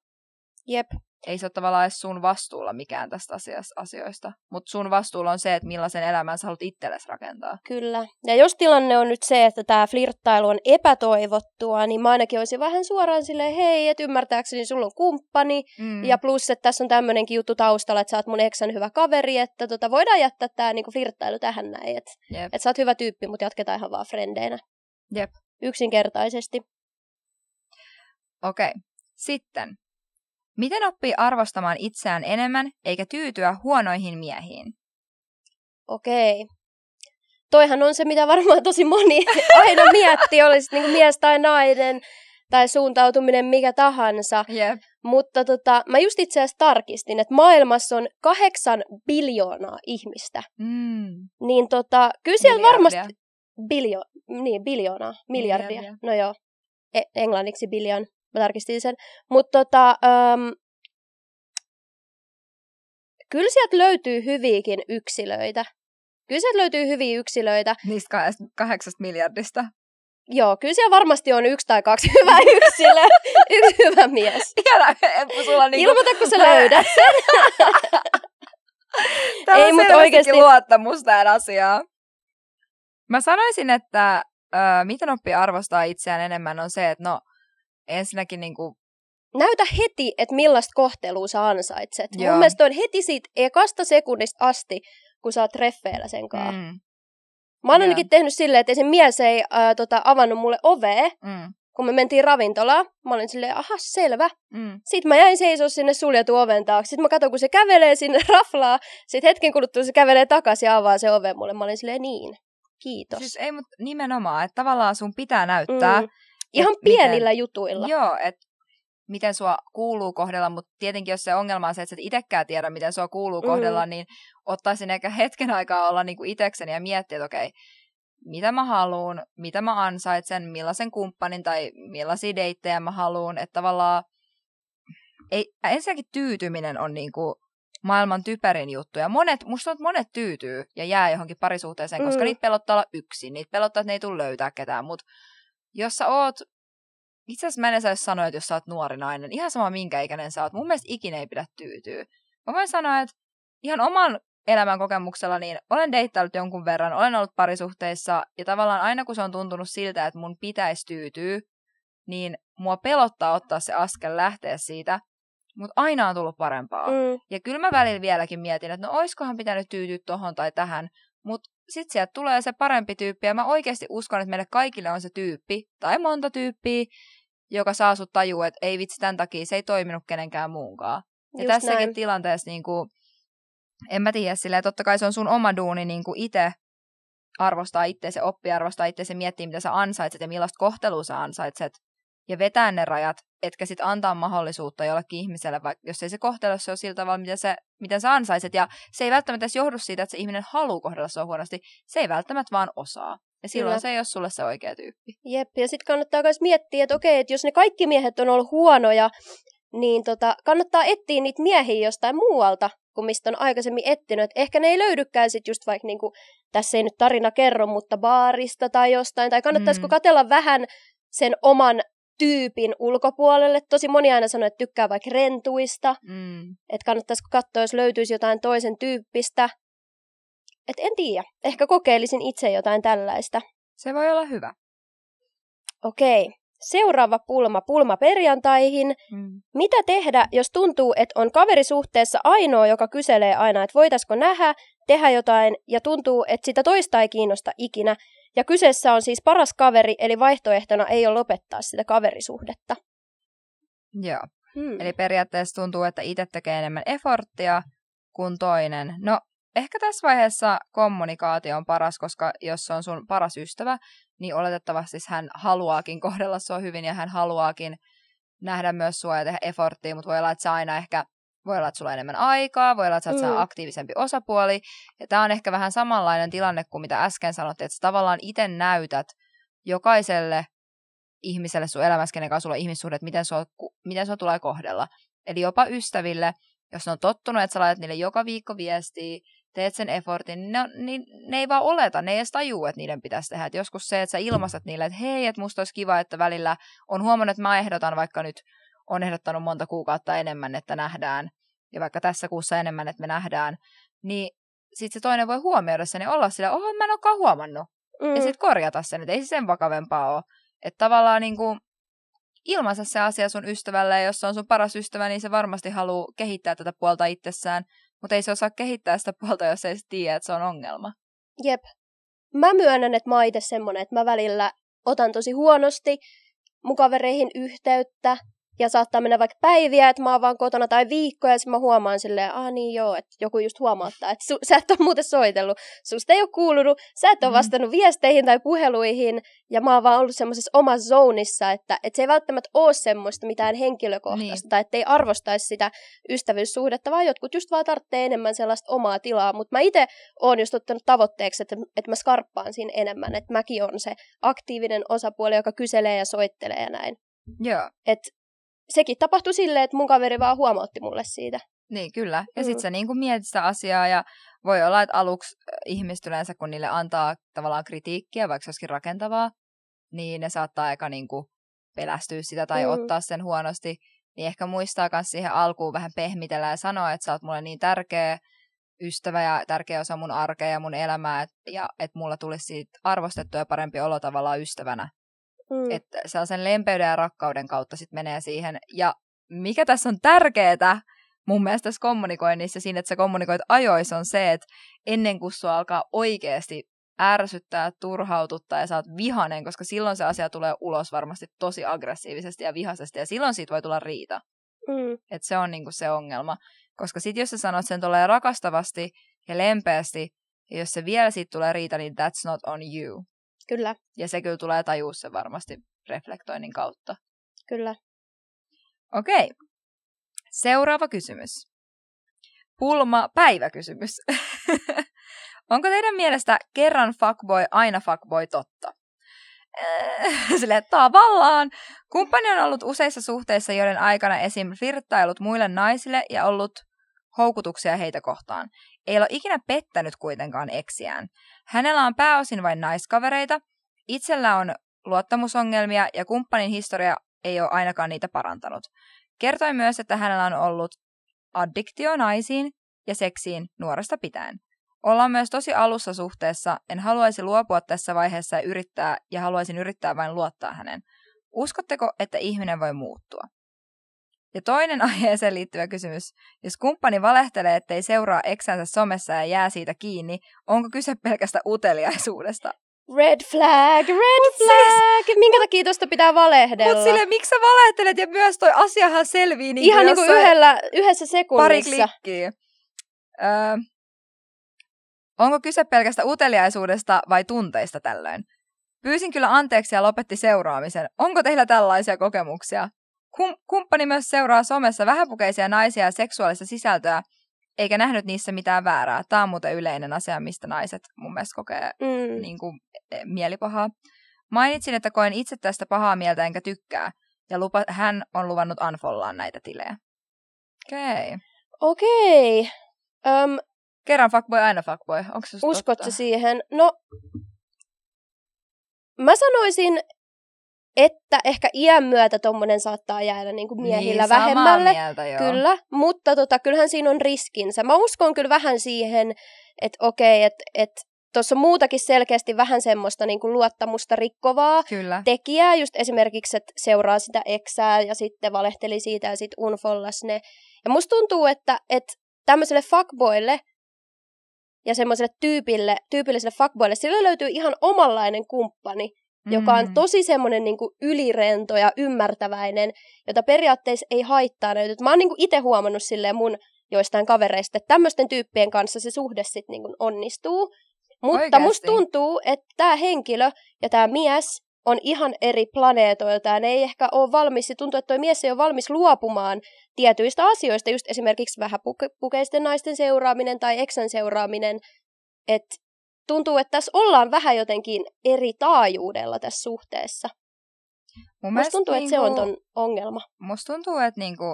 Jep ei se ole tavallaan edes sun vastuulla mikään tästä asiasta, asioista, mutta sun vastuulla on se, että millaisen elämän sä haluat itsellesi rakentaa. Kyllä. Ja jos tilanne on nyt se, että tämä flirttailu on epätoivottua, niin mä ainakin olisin vähän suoraan sille hei, että ymmärtääkseni sulla on kumppani, mm. ja plus, että tässä on tämmöinenkin juttu taustalla, että sä oot mun eksän hyvä kaveri, että tota, voidaan jättää tämä niinku flirttailu tähän näin, että yep. et sä oot hyvä tyyppi, mutta jatketaan ihan vaan frendeinä. Jep. Yksinkertaisesti. Okei. Okay. Sitten Miten oppii arvostamaan itseään enemmän eikä tyytyä huonoihin miehiin? Okei. Toihan on se, mitä varmaan tosi moni aina miettii, olisi niin mies tai nainen tai suuntautuminen mikä tahansa. Yep. Mutta tota, mä just itse asiassa tarkistin, että maailmassa on kahdeksan biljoonaa ihmistä. Mm. Niin tota, kyllä siellä miljardia. varmasti... Biljo, niin, biljoonaa, miljardia. miljardia. No joo, e- englanniksi biljon. Mä tarkistin sen. Mutta tota, ähm, kyllä sieltä löytyy hyviäkin yksilöitä. Kyllä sieltä löytyy hyviä yksilöitä. Niistä kahdeksasta miljardista. Joo, kyllä siellä varmasti on yksi tai kaksi hyvää yksilöä, yksi hyvä mies. Tiedä, niinku... Ilmoita, kun sä löydät sen. Tämä Ei, on mutta oikeasti... luottamus tähän asiaan. Mä sanoisin, että ö, miten oppii arvostaa itseään enemmän on se, että no, ensinnäkin niin kuin näytä heti, että millaista kohtelua sä ansaitset. Joo. Mun mielestä on heti siitä ekasta sekunnista asti, kun sä oot treffeillä sen kanssa. Mm. Mä oon ainakin tehnyt silleen, että se mies ei äh, tota, avannut mulle ovea, mm. kun me mentiin ravintolaan. Mä olin silleen, aha, selvä. Mm. Sitten mä jäin seisoo sinne suljetun oven taakse. Sitten mä katson, kun se kävelee sinne raflaa. Sitten hetken kuluttua se kävelee takaisin ja avaa se oven mulle. Mä olin silleen, niin, kiitos. Siis ei, mutta nimenomaan, että tavallaan sun pitää näyttää, mm Ihan et pienillä miten, jutuilla. Joo, että miten sua kuuluu kohdella, mutta tietenkin jos se ongelma on se, että et itsekään tiedä, miten sua kuuluu mm. kohdella, mm. niin ottaisin ehkä hetken aikaa olla niinku itekseni ja miettiä, että okei, mitä mä haluan, mitä mä ansaitsen, millaisen kumppanin tai millaisia deittejä mä haluan, että tavallaan ei, ensinnäkin tyytyminen on niinku maailman typerin juttu. Ja monet, musta on, että monet tyytyy ja jää johonkin parisuhteeseen, koska mm. niitä pelottaa olla yksin. Niitä pelottaa, että ne ei tule löytää ketään. Mutta jos sä oot, itse asiassa mä en saisi sanoa, että jos sä oot nuori nainen, ihan sama minkä ikäinen sä oot, mun mielestä ikinä ei pidä tyytyä. Mä voin sanoa, että ihan oman elämän kokemuksella, niin olen deittailut jonkun verran, olen ollut parisuhteissa, ja tavallaan aina kun se on tuntunut siltä, että mun pitäisi tyytyä, niin mua pelottaa ottaa se askel lähteä siitä, mutta aina on tullut parempaa. Mm. Ja kyllä mä välillä vieläkin mietin, että no oiskohan pitänyt tyytyä tohon tai tähän, mutta sit sieltä tulee se parempi tyyppi. Ja mä oikeasti uskon, että meille kaikille on se tyyppi, tai monta tyyppiä, joka saa sut tajua, että ei vitsi, tämän takia se ei toiminut kenenkään muunkaan. Just ja tässäkin näin. tilanteessa niin kuin, en mä tiedä, silleen, totta kai se on sun oma duuni niin kuin itse arvostaa se oppia arvostaa se miettiä, mitä sä ansaitset ja millaista kohtelua sä ansaitset ja vetää ne rajat etkä sitten antaa mahdollisuutta jollekin ihmiselle, vaikka jos ei se kohtele se on sillä tavalla, mitä sä, miten sä ansaiset. Ja se ei välttämättä edes johdu siitä, että se ihminen haluaa kohdella sua huonosti. Se ei välttämättä vaan osaa. Ja silloin Kyllä. se ei ole sulle se oikea tyyppi. Jep, ja sitten kannattaa myös miettiä, että okei, että jos ne kaikki miehet on ollut huonoja, niin tota, kannattaa etsiä niitä miehiä jostain muualta kuin mistä on aikaisemmin etsinyt. Et ehkä ne ei löydykään sitten just vaikka niinku, tässä ei nyt tarina kerro, mutta baarista tai jostain. Tai kannattaisiko mm. katella vähän sen oman tyypin ulkopuolelle. Tosi moni aina sanoo, että tykkää vaikka rentuista, mm. että kannattaisiko katsoa, jos löytyisi jotain toisen tyyppistä. Et en tiedä, ehkä kokeilisin itse jotain tällaista. Se voi olla hyvä. Okei, seuraava pulma, pulma perjantaihin. Mm. Mitä tehdä, jos tuntuu, että on kaverisuhteessa ainoa, joka kyselee aina, että voitaisiko nähdä, tehdä jotain, ja tuntuu, että sitä toista ei kiinnosta ikinä, ja kyseessä on siis paras kaveri, eli vaihtoehtona ei ole lopettaa sitä kaverisuhdetta. Joo. Hmm. Eli periaatteessa tuntuu, että itse tekee enemmän eforttia kuin toinen. No, ehkä tässä vaiheessa kommunikaatio on paras, koska jos se on sun paras ystävä, niin oletettavasti hän haluaakin kohdella sua hyvin ja hän haluaakin nähdä myös sua ja tehdä eforttia, mutta voi olla, että sä aina ehkä voi olla, että sulla on enemmän aikaa, voi olla, että sä oot mm. aktiivisempi osapuoli. Ja tämä on ehkä vähän samanlainen tilanne kuin mitä äsken sanottiin, että sä tavallaan itse näytät jokaiselle ihmiselle sun elämässä, kenen kanssa sulla on ihmissuhde, että miten sua, miten sua tulee kohdella. Eli jopa ystäville, jos ne on tottunut, että sä laitat niille joka viikko viestiä, teet sen effortin, niin ne, on, niin ne ei vaan oleta, ne ei edes tajua, että niiden pitäisi tehdä. Et joskus se, että sä ilmaisat niille, että hei, että musta olisi kiva, että välillä on huomannut, että mä ehdotan vaikka nyt on ehdottanut monta kuukautta enemmän, että nähdään, ja vaikka tässä kuussa enemmän, että me nähdään, niin sitten se toinen voi huomioida sen ja olla sillä, oho, mä en olekaan huomannut. Mm. Ja sitten korjata sen, että ei se sen vakavempaa ole. Että tavallaan niin kuin ilmaisa se asia sun ystävälle, ja jos se on sun paras ystävä, niin se varmasti haluaa kehittää tätä puolta itsessään, mutta ei se osaa kehittää sitä puolta, jos ei se tiedä, että se on ongelma. Jep. Mä myönnän, että mä oon itse semmonen, että mä välillä otan tosi huonosti mun kavereihin yhteyttä, ja saattaa mennä vaikka päiviä, että mä oon vaan kotona tai viikkoja, ja sitten mä huomaan silleen, ah niin joo, että joku just huomauttaa, että su- sä et ole muuten soitellut, susta ei ole kuulunut, sä et ole mm. vastannut mm. viesteihin tai puheluihin, ja mä oon vaan ollut semmoisessa omassa zoonissa, että, että se ei välttämättä ole semmoista mitään henkilökohtaista, niin. tai ettei arvostaisi sitä ystävyyssuhdetta, vaan jotkut just vaan tarvitsee enemmän sellaista omaa tilaa, mutta mä itse oon just ottanut tavoitteeksi, että, että mä skarppaan siinä enemmän, että mäkin on se aktiivinen osapuoli, joka kyselee ja soittelee ja näin. Joo. Et sekin tapahtui silleen, että mun kaveri vaan huomautti mulle siitä. Niin, kyllä. Ja mm-hmm. sitten sä niin mietit sitä asiaa ja voi olla, että aluksi äh, ihmiset yleensä, kun niille antaa tavallaan kritiikkiä, vaikka se olisikin rakentavaa, niin ne saattaa aika niin kuin pelästyä sitä tai mm-hmm. ottaa sen huonosti. Niin ehkä muistaa myös siihen alkuun vähän pehmitellä ja sanoa, että sä oot mulle niin tärkeä ystävä ja tärkeä osa mun arkea ja mun elämää, et, ja että mulla tulisi siitä arvostettu ja parempi olo tavallaan ystävänä. Mm. Että sellaisen lempeyden ja rakkauden kautta sitten menee siihen. Ja mikä tässä on tärkeää mun mielestä tässä kommunikoinnissa, siinä, että sä kommunikoit ajoissa, on se, että ennen kuin sua alkaa oikeasti ärsyttää, turhaututtaa ja sä oot vihanen, koska silloin se asia tulee ulos varmasti tosi aggressiivisesti ja vihaisesti ja silloin siitä voi tulla riita. Mm. Et se on niinku se ongelma. Koska sit jos sä sanot sen tulee rakastavasti ja lempeästi, ja jos se vielä siitä tulee riita, niin that's not on you. Kyllä. Ja se kyllä tulee tajua se varmasti reflektoinnin kautta. Kyllä. Okei. Seuraava kysymys. Pulma päiväkysymys. Onko teidän mielestä kerran fuckboy, aina fuckboy totta? Äh, sille tavallaan. Kumppani on ollut useissa suhteissa, joiden aikana esim. flirttailut muille naisille ja ollut houkutuksia heitä kohtaan. Ei ole ikinä pettänyt kuitenkaan eksiään. Hänellä on pääosin vain naiskavereita, itsellä on luottamusongelmia ja kumppanin historia ei ole ainakaan niitä parantanut. Kertoi myös, että hänellä on ollut addiktio naisiin ja seksiin nuoresta pitäen. Ollaan myös tosi alussa suhteessa, en haluaisi luopua tässä vaiheessa ja yrittää, ja haluaisin yrittää vain luottaa hänen. Uskotteko, että ihminen voi muuttua? Ja toinen aiheeseen liittyvä kysymys. Jos kumppani valehtelee, ettei seuraa eksänsä somessa ja jää siitä kiinni, onko kyse pelkästä uteliaisuudesta? Red flag, red Mut siis- flag. Siis, Minkä takia tuosta pitää valehdella? Mutta sille, miksi sä valehtelet ja myös toi asiahan selvii. Niin Ihan niin kuin niinku yhdellä, yhdessä sekunnissa. Pari klikkiä. Öö, onko kyse pelkästä uteliaisuudesta vai tunteista tällöin? Pyysin kyllä anteeksi ja lopetti seuraamisen. Onko teillä tällaisia kokemuksia? Kum, kumppani myös seuraa somessa vähäpukeisia naisia ja seksuaalista sisältöä, eikä nähnyt niissä mitään väärää. Tämä on muuten yleinen asia, mistä naiset mun mielestä kokee mm. niin kuin, e, mielipahaa. Mainitsin, että koen itse tästä pahaa mieltä enkä tykkää. Ja lupa, hän on luvannut anfollaan näitä tilejä. Okei. Okay. Okei. Okay. Um, Kerran fuckboy, aina fuckboy. Onko se Uskotko siihen? No, mä sanoisin, että ehkä iän myötä tuommoinen saattaa jäädä niinku niin kuin miehillä niin, vähemmälle. Mieltä, joo. Kyllä, mutta tota, kyllähän siinä on riskinsä. Mä uskon kyllä vähän siihen, että okei, että et, tuossa on muutakin selkeästi vähän semmoista niin kuin luottamusta rikkovaa kyllä. tekijää, just esimerkiksi, että seuraa sitä eksää ja sitten valehteli siitä ja sitten unfollas ne. Ja musta tuntuu, että, että tämmöiselle fuckboylle ja semmoiselle tyypille, tyypilliselle fuckboylle, sillä löytyy ihan omanlainen kumppani, mm. joka on mm. tosi semmoinen niin ylirento ja ymmärtäväinen, jota periaatteessa ei haittaa näytöt. Mä oon niin itse huomannut silleen mun joistain kavereista, että tämmöisten tyyppien kanssa se suhde sitten niin onnistuu. Mutta Oikeasti. musta tuntuu, että tämä henkilö ja tämä mies on ihan eri planeetoilta ja ne ei ehkä ole valmis. Se tuntuu, että tuo mies ei ole valmis luopumaan tietyistä asioista, just esimerkiksi vähän pukeisten naisten seuraaminen tai eksän seuraaminen. Että tuntuu, että tässä ollaan vähän jotenkin eri taajuudella tässä suhteessa. Mun musta tuntuu, niinku, että se on niinku- ton ongelma. Musta tuntuu, että niinku,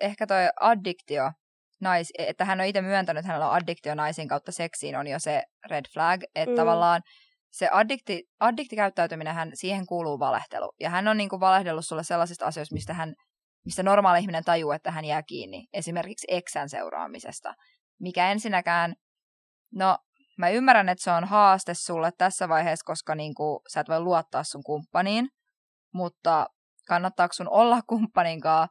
ehkä toi addiktio, nais, e- että hän on itse myöntänyt, että hänellä on addiktio naisin kautta seksiin, on jo se red flag, että mm. tavallaan se addikti, addiktikäyttäytyminen, hän, siihen kuuluu valehtelu. Ja hän on niinku valehdellut sulle sellaisista asioista, mistä hän mistä normaali ihminen tajuu, että hän jää kiinni, esimerkiksi eksän seuraamisesta, mikä ensinnäkään, no Mä ymmärrän, että se on haaste sulle tässä vaiheessa, koska niin kuin, sä et voi luottaa sun kumppaniin, mutta kannattaako sun olla kumppaninkaan,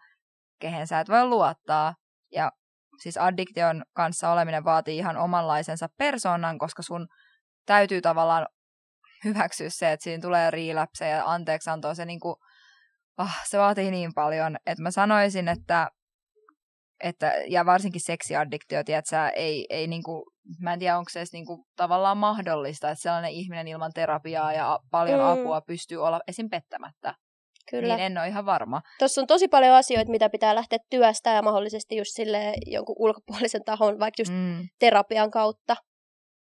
kehen sä et voi luottaa. Ja siis addiktion kanssa oleminen vaatii ihan omanlaisensa persoonan, koska sun täytyy tavallaan hyväksyä se, että siinä tulee riilapseja ja antoa Se, niin kuin, oh, ah, se vaatii niin paljon, että mä sanoisin, että, että ja varsinkin seksiaddiktio, että ei, ei niin kuin mä en tiedä, onko se edes niinku tavallaan mahdollista, että sellainen ihminen ilman terapiaa ja paljon mm. apua pystyy olla esim. pettämättä. Kyllä. Niin en ole ihan varma. Tuossa on tosi paljon asioita, mitä pitää lähteä työstämään ja mahdollisesti just sille jonkun ulkopuolisen tahon, vaikka just mm. terapian kautta.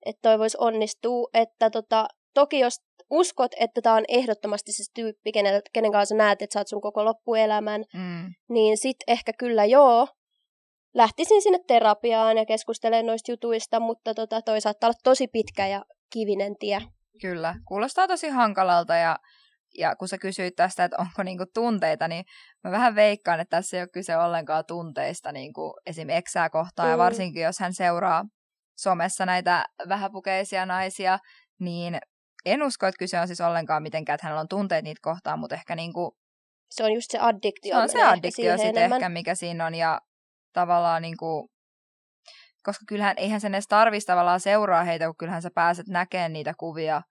Että toi voisi onnistua. Että tota, toki jos uskot, että tämä on ehdottomasti se tyyppi, kenen, kenen kanssa näet, että sä oot sun koko loppuelämän, mm. niin sit ehkä kyllä joo, lähtisin sinne terapiaan ja keskustelemaan noista jutuista, mutta tota, toi saattaa olla tosi pitkä ja kivinen tie. Kyllä, kuulostaa tosi hankalalta ja, ja kun sä kysyit tästä, että onko niinku tunteita, niin mä vähän veikkaan, että tässä ei ole kyse ollenkaan tunteista niinku esim. eksää kohtaan mm. ja varsinkin jos hän seuraa somessa näitä vähäpukeisia naisia, niin en usko, että kyse on siis ollenkaan mitenkään, että hänellä on tunteet niitä kohtaan, mutta ehkä niinku se on just se addiktio. Se on se addiktio sitten ehkä, mikä siinä on. Ja tavallaan niin kuin, koska kyllähän eihän sen edes tarvitsisi tavallaan seuraa heitä, kun kyllähän sä pääset näkemään niitä kuvia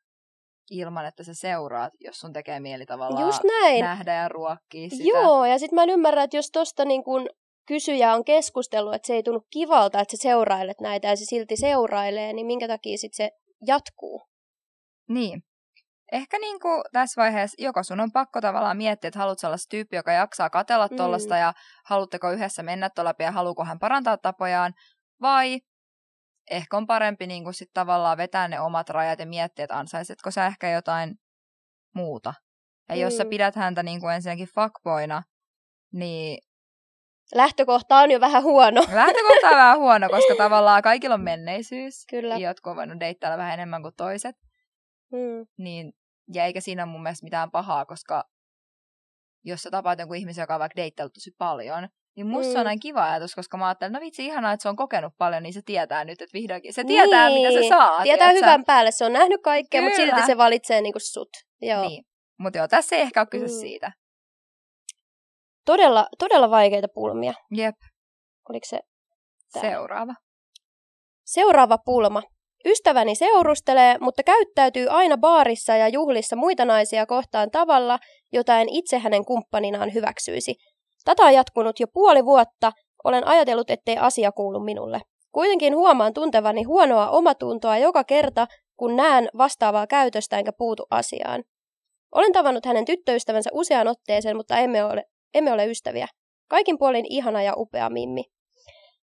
ilman, että sä seuraat, jos sun tekee mieli tavallaan Just näin. nähdä ja ruokkii sitä. Joo, ja sitten mä en ymmärrä, että jos tosta niin kun kysyjä on keskustellut, että se ei tunnu kivalta, että sä seurailet näitä ja se silti seurailee, niin minkä takia sitten se jatkuu? Niin, ehkä niin kuin tässä vaiheessa joko sun on pakko tavallaan miettiä, että haluatko olla se tyyppi, joka jaksaa katella tuollaista mm. ja haluatteko yhdessä mennä tuolla ja haluuko hän parantaa tapojaan, vai ehkä on parempi niin kuin sit tavallaan vetää ne omat rajat ja miettiä, että ansaisitko sä ehkä jotain muuta. Ja mm. jos sä mm. pidät häntä niin kuin ensinnäkin fuckboina, niin lähtökohta on jo vähän huono. Lähtökohta on vähän huono, koska tavallaan kaikilla on menneisyys. Kyllä. Jotkut on voinut vähän enemmän kuin toiset. Mm. Niin ja eikä siinä mun mielestä mitään pahaa, koska jos sä tapaat jonkun ihmisen, joka on vaikka deittailut tosi paljon, niin musta mm. on näin kiva ajatus, koska mä ajattelen, no vitsi, ihanaa, että se on kokenut paljon, niin se tietää nyt, että vihdoinkin, se tietää, niin. mitä se saa. Tietää tiedätkö? hyvän päälle, se on nähnyt kaikkea, mutta silti se valitsee niinku sut. Joo. Niin. Mutta joo, tässä ei ehkä ole kyse mm. siitä. Todella, todella vaikeita pulmia. Jep. Oliko se tää? Seuraava. Seuraava pulma Ystäväni seurustelee, mutta käyttäytyy aina baarissa ja juhlissa muita naisia kohtaan tavalla, jota en itse hänen kumppaninaan hyväksyisi. Tätä on jatkunut jo puoli vuotta, olen ajatellut, ettei asia kuulu minulle. Kuitenkin huomaan tuntevani huonoa omatuntoa joka kerta, kun näen vastaavaa käytöstä enkä puutu asiaan. Olen tavannut hänen tyttöystävänsä useaan otteeseen, mutta emme ole, emme ole ystäviä. Kaikin puolin ihana ja upea Mimmi.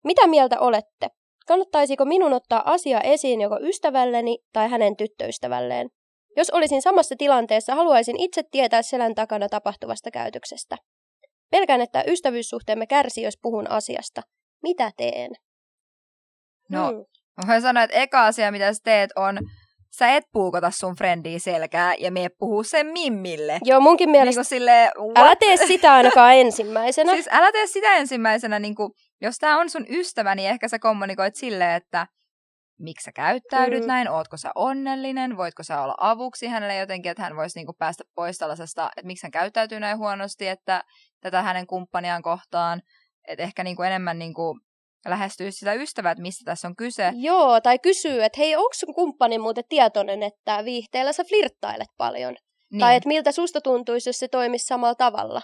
Mitä mieltä olette? Kannattaisiko minun ottaa asia esiin joko ystävälleni tai hänen tyttöystävälleen? Jos olisin samassa tilanteessa, haluaisin itse tietää selän takana tapahtuvasta käytöksestä. Pelkään, että ystävyyssuhteemme kärsii, jos puhun asiasta. Mitä teen? No, mm. mä voin sanoa, että eka asia, mitä sä teet, on sä et puukota sun frendiä selkää ja me puhuu sen mimmille. Joo, munkin niinku mielestä. Niin sille, älä tee sitä ainakaan ensimmäisenä. siis älä tee sitä ensimmäisenä, niin kuin, jos tämä on sun ystäväni niin ehkä sä kommunikoit silleen, että miksi sä käyttäydyt mm. näin, ootko sä onnellinen, voitko sä olla avuksi hänelle jotenkin, että hän voisi niinku päästä pois tällaisesta, että miksi hän käyttäytyy näin huonosti, että tätä hänen kumppaniaan kohtaan, että ehkä niinku enemmän niinku lähestyy sitä ystävää, että mistä tässä on kyse. Joo, tai kysyy, että hei, onko sun kumppani muuten tietoinen, että viihteellä sä flirttailet paljon? Niin. Tai että miltä susta tuntuisi, jos se toimisi samalla tavalla?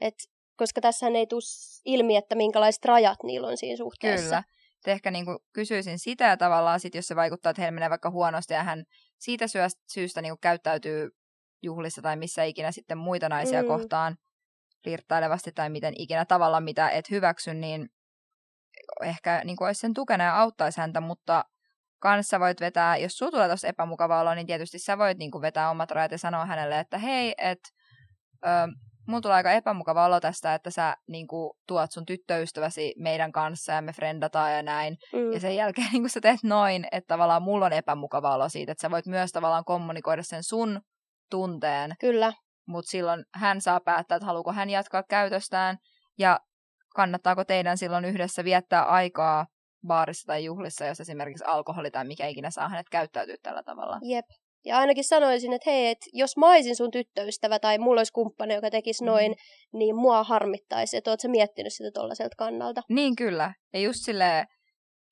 Että koska tässä ei tule ilmi, että minkälaiset rajat niillä on siinä suhteessa. Kyllä. Et ehkä niin kuin kysyisin sitä tavallaan, sit jos se vaikuttaa, että heillä menee vaikka huonosti ja hän siitä syystä, syystä niin kuin käyttäytyy juhlissa tai missä ikinä sitten muita naisia mm. kohtaan virtailevasti tai miten ikinä tavalla, mitä et hyväksy, niin ehkä niin kuin olisi sen tukena ja auttaisi häntä, mutta kanssa voit vetää, jos sinulla tulee tuossa epämukava olo, niin tietysti sä voit niin kuin vetää omat rajat ja sanoa hänelle, että hei, että mulla tulee aika epämukava olo tästä, että sä niin kuin, tuot sun tyttöystäväsi meidän kanssa ja me frendataan ja näin. Mm. Ja sen jälkeen niin kuin sä teet noin, että tavallaan mulla on epämukava olo siitä, että sä voit myös tavallaan kommunikoida sen sun tunteen. Kyllä. Mutta silloin hän saa päättää, että haluuko hän jatkaa käytöstään ja kannattaako teidän silloin yhdessä viettää aikaa baarissa tai juhlissa, jos esimerkiksi alkoholi tai mikä ikinä saa hänet käyttäytyä tällä tavalla. Jep, ja ainakin sanoisin, että hei, et jos mä olisin sun tyttöystävä tai mulla olisi kumppani, joka tekisi mm. noin, niin mua harmittaisi. Että oot sä miettinyt sitä tollaiselta kannalta? Niin kyllä. Ja just sille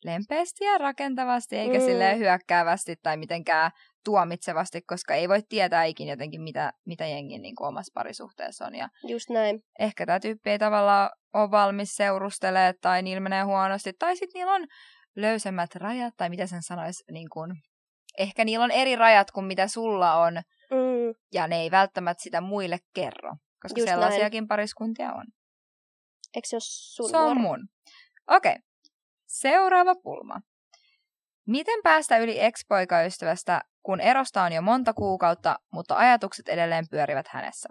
lempeästi ja rakentavasti, eikä mm. sille hyökkäävästi tai mitenkään tuomitsevasti, koska ei voi tietää ikinä jotenkin, mitä, mitä jengi niin kuin omassa parisuhteessa on. Ja Just näin. Ehkä tämä tyyppi ei tavallaan ole valmis seurustelemaan tai niillä menee huonosti, tai sitten niillä on löysemmät rajat, tai mitä sen sanoisi, niin kuin ehkä niillä on eri rajat kuin mitä sulla on, mm. ja ne ei välttämättä sitä muille kerro, koska Just sellaisiakin näin. pariskuntia on. Eikö se ole sun Se on vuoro? mun. Okei, okay. seuraava pulma. Miten päästä yli ex-poikaystävästä, kun erosta on jo monta kuukautta, mutta ajatukset edelleen pyörivät hänessä?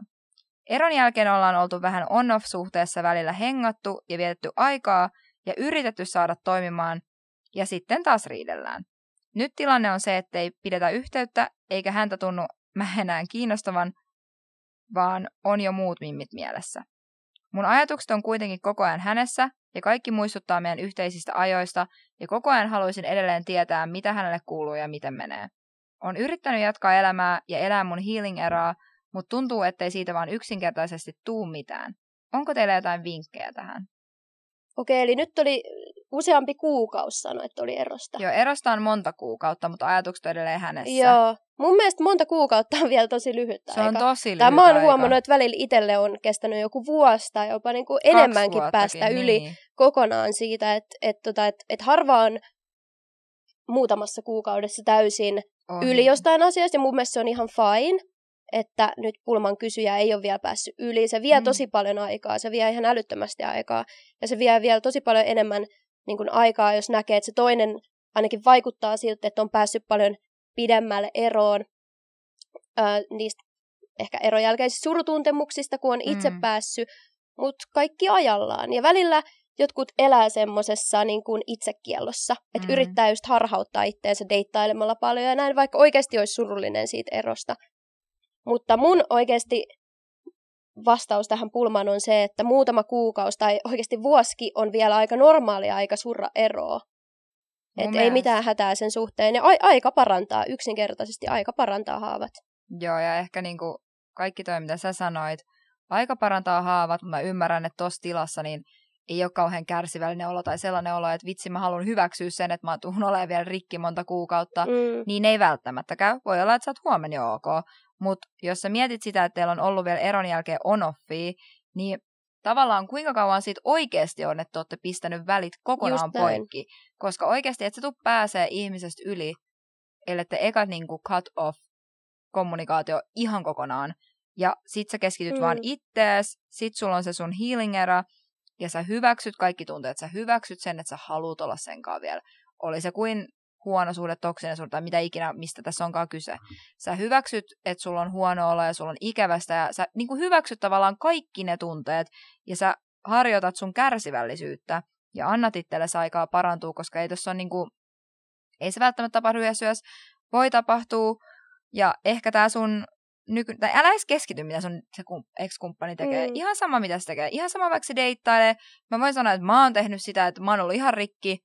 Eron jälkeen ollaan oltu vähän on-off-suhteessa välillä hengattu ja vietetty aikaa ja yritetty saada toimimaan, ja sitten taas riidellään. Nyt tilanne on se, ettei pidetä yhteyttä, eikä häntä tunnu mä enää kiinnostavan, vaan on jo muut mimmit mielessä. Mun ajatukset on kuitenkin koko ajan hänessä, ja kaikki muistuttaa meidän yhteisistä ajoista, ja koko ajan haluaisin edelleen tietää, mitä hänelle kuuluu ja miten menee. On yrittänyt jatkaa elämää ja elää mun healing-eraa, mutta tuntuu, ettei siitä vaan yksinkertaisesti tuu mitään. Onko teillä jotain vinkkejä tähän? Okei, eli nyt oli useampi kuukausi sanoi, että oli erosta. Joo, erosta on monta kuukautta, mutta ajatukset edelleen hänessä. Joo. Mun mielestä monta kuukautta on vielä tosi lyhyt Se aika. on tosi lyhyt Tämä mä huomannut, että välillä itselle on kestänyt joku vuosi tai jopa niin kuin enemmänkin päästä niin. yli kokonaan siitä, että että että että et tota, harvaan muutamassa kuukaudessa täysin on. yli jostain asiasta. Ja mun mielestä se on ihan fine, että nyt pulman kysyjä ei ole vielä päässyt yli. Se vie mm. tosi paljon aikaa, se vie ihan älyttömästi aikaa. Ja se vie vielä tosi paljon enemmän niin kuin aikaa, jos näkee, että se toinen ainakin vaikuttaa siltä, että on päässyt paljon pidemmälle eroon ö, niistä ehkä erojälkeisistä surutuntemuksista, kun on itse mm. päässyt, mutta kaikki ajallaan. Ja välillä jotkut elää semmoisessa niin kuin itsekiellossa, että mm. yrittää just harhauttaa itteensä deittailemalla paljon ja näin, vaikka oikeasti olisi surullinen siitä erosta. Mutta mun oikeasti vastaus tähän pulmaan on se, että muutama kuukausi tai oikeasti vuosi on vielä aika normaali aika surra eroa. että ei mitään hätää sen suhteen. Ja a- aika parantaa, yksinkertaisesti aika parantaa haavat. Joo, ja ehkä niin kuin kaikki toi, mitä sä sanoit, aika parantaa haavat, mutta mä ymmärrän, että tossa tilassa niin ei ole kauhean kärsivällinen olo tai sellainen olo, että vitsi mä haluan hyväksyä sen, että mä tuun olemaan vielä rikki monta kuukautta, mm. niin ei välttämättä käy. Voi olla, että sä oot huomenna jo ok, mutta jos sä mietit sitä, että teillä on ollut vielä eron jälkeen on niin tavallaan kuinka kauan siitä oikeasti on, että olette pistänyt välit kokonaan poikki. Koska oikeasti et sä tuu pääsee ihmisestä yli, ellei te eka niin cut off kommunikaatio ihan kokonaan. Ja sit sä keskityt mm. vaan ittees, sit sulla on se sun healing era, ja sä hyväksyt kaikki tunteet, sä hyväksyt sen, että sä haluut olla sen vielä. Oli se kuin huono suhde, toksinen suhde tai mitä ikinä, mistä tässä onkaan kyse. Sä hyväksyt, että sulla on huono olla ja sulla on ikävästä ja sä niin kuin hyväksyt tavallaan kaikki ne tunteet ja sä harjoitat sun kärsivällisyyttä ja annat itsellesi aikaa parantua, koska ei tässä on niin kuin, ei se välttämättä tapahdu yhdessä voi tapahtua ja ehkä tää sun nyky... tai älä edes keskity, mitä sun se kum... ex-kumppani tekee. Mm. Ihan sama, mitä se tekee. Ihan sama, vaikka se deittailee. Mä voin sanoa, että mä oon tehnyt sitä, että mä oon ollut ihan rikki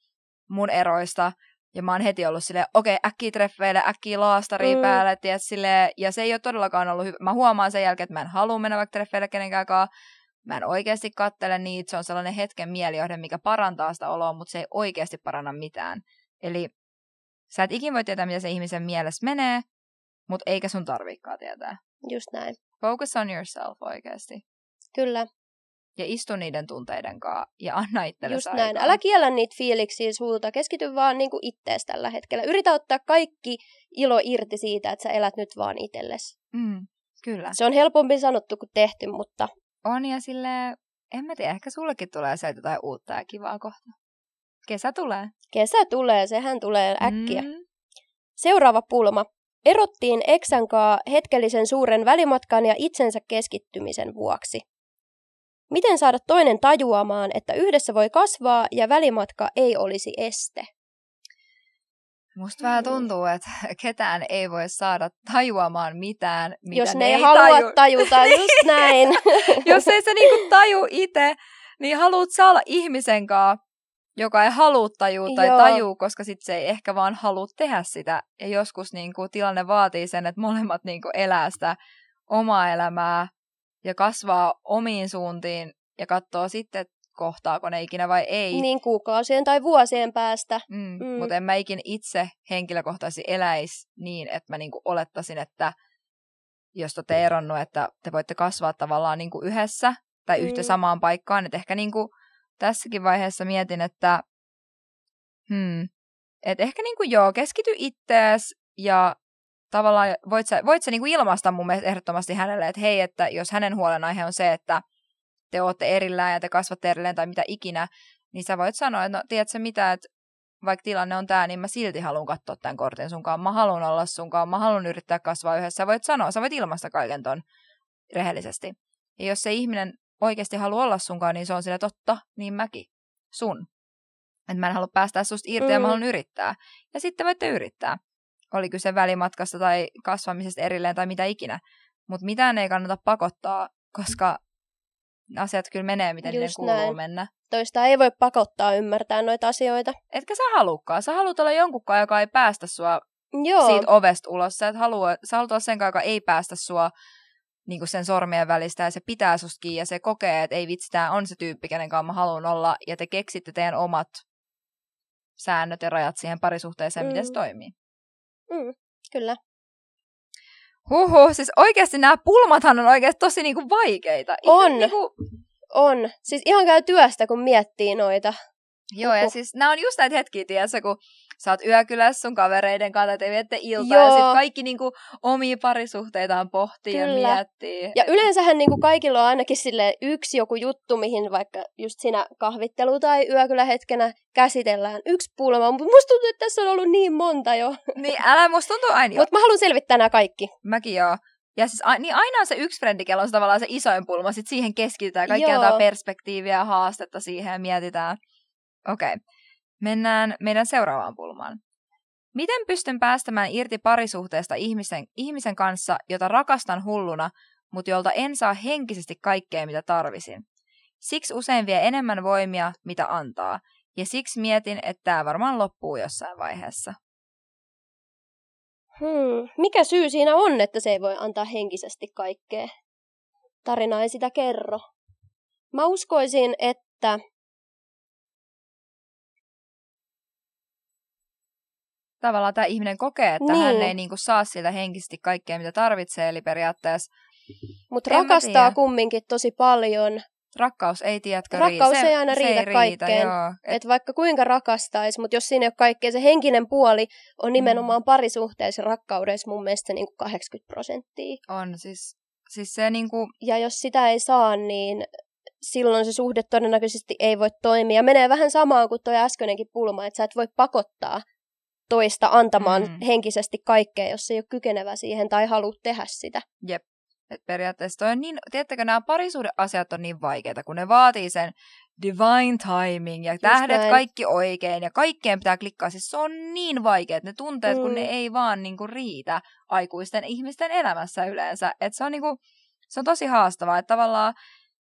mun eroista. Ja mä oon heti ollut silleen, okei, okay, äkkiä treffeille, äkkiä laastariin mm. päälle, tiedät, silleen, ja se ei ole todellakaan ollut hyvä. Mä huomaan sen jälkeen, että mä en halua mennä vaikka treffeille kenenkään Mä en oikeasti kattele niitä, se on sellainen hetken mielijohde, mikä parantaa sitä oloa, mutta se ei oikeasti paranna mitään. Eli sä et ikin voi tietää, mitä se ihmisen mielessä menee, mutta eikä sun tarvikaan tietää. Just näin. Focus on yourself oikeasti. Kyllä ja istu niiden tunteiden kanssa ja anna itselle Just aikaa. näin. Älä kiellä niitä fiiliksiä sulta. Keskity vaan niinku ittees tällä hetkellä. Yritä ottaa kaikki ilo irti siitä, että sä elät nyt vaan itsellesi. Mm, kyllä. Se on helpompi sanottu kuin tehty, mutta... On ja sille en mä tiedä, ehkä sullekin tulee se jotain uutta ja kivaa kohta. Kesä tulee. Kesä tulee, sehän tulee äkkiä. Mm. Seuraava pulma. Erottiin eksän kaa hetkellisen suuren välimatkan ja itsensä keskittymisen vuoksi. Miten saada toinen tajuamaan, että yhdessä voi kasvaa ja välimatka ei olisi este? Musta vähän mm. tuntuu, että ketään ei voi saada tajuamaan mitään, mitä Jos ne, ne ei, halua taju. tajuta, just niin. näin. Jos ei se niinku taju itse, niin haluat sä olla ihmisen kanssa, joka ei halua tajua tai tajuu, koska sit se ei ehkä vaan halua tehdä sitä. Ja joskus niinku tilanne vaatii sen, että molemmat niinku elää sitä omaa elämää ja kasvaa omiin suuntiin ja katsoo sitten, että kohtaako ne ikinä vai ei. Niin kuukausien tai vuosien päästä. Mm, mm. Mutta en mä ikin itse henkilökohtaisesti eläisi niin, että mä niinku olettaisin, että jos te eronnut, että te voitte kasvaa tavallaan niinku yhdessä tai mm. yhtä samaan paikkaan. Et ehkä niinku tässäkin vaiheessa mietin, että hmm, et ehkä niinku joo, keskity ittees ja tavallaan voit sä, voit sä niinku ilmaista mun mielestä ehdottomasti hänelle, että hei, että jos hänen huolenaihe on se, että te olette erillään ja te kasvatte erillään tai mitä ikinä, niin sä voit sanoa, että no tiedätkö mitä, että vaikka tilanne on tämä, niin mä silti haluan katsoa tämän kortin sunkaan. Mä haluan olla sunkaan, mä haluan yrittää kasvaa yhdessä. Sä voit sanoa, sä voit ilmaista kaiken ton rehellisesti. Ja jos se ihminen oikeasti haluaa olla sunkaan, niin se on sillä totta, niin mäkin. Sun. Että mä en halua päästää susta irti mm. ja mä mm. haluan yrittää. Ja sitten voitte yrittää oli kyse välimatkasta tai kasvamisesta erilleen tai mitä ikinä. Mutta mitään ei kannata pakottaa, koska asiat kyllä menee, miten Just ne kuuluu näin. mennä. Toista ei voi pakottaa ymmärtää noita asioita. Etkä sä halukkaa? Sä haluat olla jonkunkaan, joka ei päästä sua Joo. siitä ovesta ulos. Sä, et halua, sä haluat olla sen kanssa, joka ei päästä sua niin kuin sen sormien välistä ja se pitää susta kiinni ja se kokee, että ei vitsi, tää on se tyyppi, kenen kanssa mä haluan olla ja te keksitte teidän omat säännöt ja rajat siihen parisuhteeseen, mm. miten se mm. toimii. Mm, kyllä. Huhu, siis oikeasti nämä pulmathan on oikeasti tosi niinku vaikeita. Ihan on, niinku... on. Siis ihan käy työstä, kun miettii noita. Joo, ja siis nämä on just näitä hetkiä, tiedätkö, kun sä oot yökylässä sun kavereiden kanssa, te viette iltaa Joo. ja sitten kaikki niinku omia parisuhteitaan pohtii Kyllä. ja miettii. Ja yleensähän niinku kaikilla on ainakin sille yksi joku juttu, mihin vaikka just siinä kahvittelu- tai yökylähetkenä käsitellään yksi pulma, mutta musta tuntuu, että tässä on ollut niin monta jo. Niin, älä, musta tuntuu aina Mutta mä haluan selvittää nämä kaikki. Mäkin joo. Ja siis a, niin aina on se yksi frendi, kello on se tavallaan se isoin pulma, sitten siihen keskitytään, kaikki antaa perspektiiviä ja haastetta siihen ja mietitään. Okei. Okay. Mennään meidän seuraavaan pulmaan. Miten pystyn päästämään irti parisuhteesta ihmisen, ihmisen kanssa, jota rakastan hulluna, mutta jolta en saa henkisesti kaikkea, mitä tarvisin? Siksi usein vie enemmän voimia, mitä antaa, ja siksi mietin, että tämä varmaan loppuu jossain vaiheessa. Hmm. Mikä syy siinä on, että se ei voi antaa henkisesti kaikkea? Tarina ei sitä kerro. Mä uskoisin, että tavallaan tämä ihminen kokee, että niin. hän ei niinku saa siltä henkisesti kaikkea, mitä tarvitsee, eli periaatteessa... Mutta rakastaa tiedä. kumminkin tosi paljon. Rakkaus ei, tiedätkö, Rakkaus se, ei aina riitä, se ei riitä kaikkeen. Joo. Et... Et vaikka kuinka rakastaisi, mutta jos siinä ei ole kaikkea, se henkinen puoli on mm. nimenomaan mm. parisuhteessa rakkaudessa mun mielestä niinku 80 prosenttia. On, siis, siis se niinku Ja jos sitä ei saa, niin silloin se suhde todennäköisesti ei voi toimia. Menee vähän samaan kuin tuo äskeinenkin pulma, että sä et voi pakottaa toista antamaan mm. henkisesti kaikkea, jos ei ole kykenevä siihen tai halua tehdä sitä. Jep. Et periaatteessa toi on niin, tiedättekö, nämä asiat on niin vaikeita, kun ne vaatii sen divine timing ja Just tähdet näin. kaikki oikein ja kaikkeen pitää klikkaa. Siis se on niin vaikeet ne tunteet, mm. kun ne mm. ei vaan niinku riitä aikuisten ihmisten elämässä yleensä. Et se on niinku, se on tosi haastavaa, että tavallaan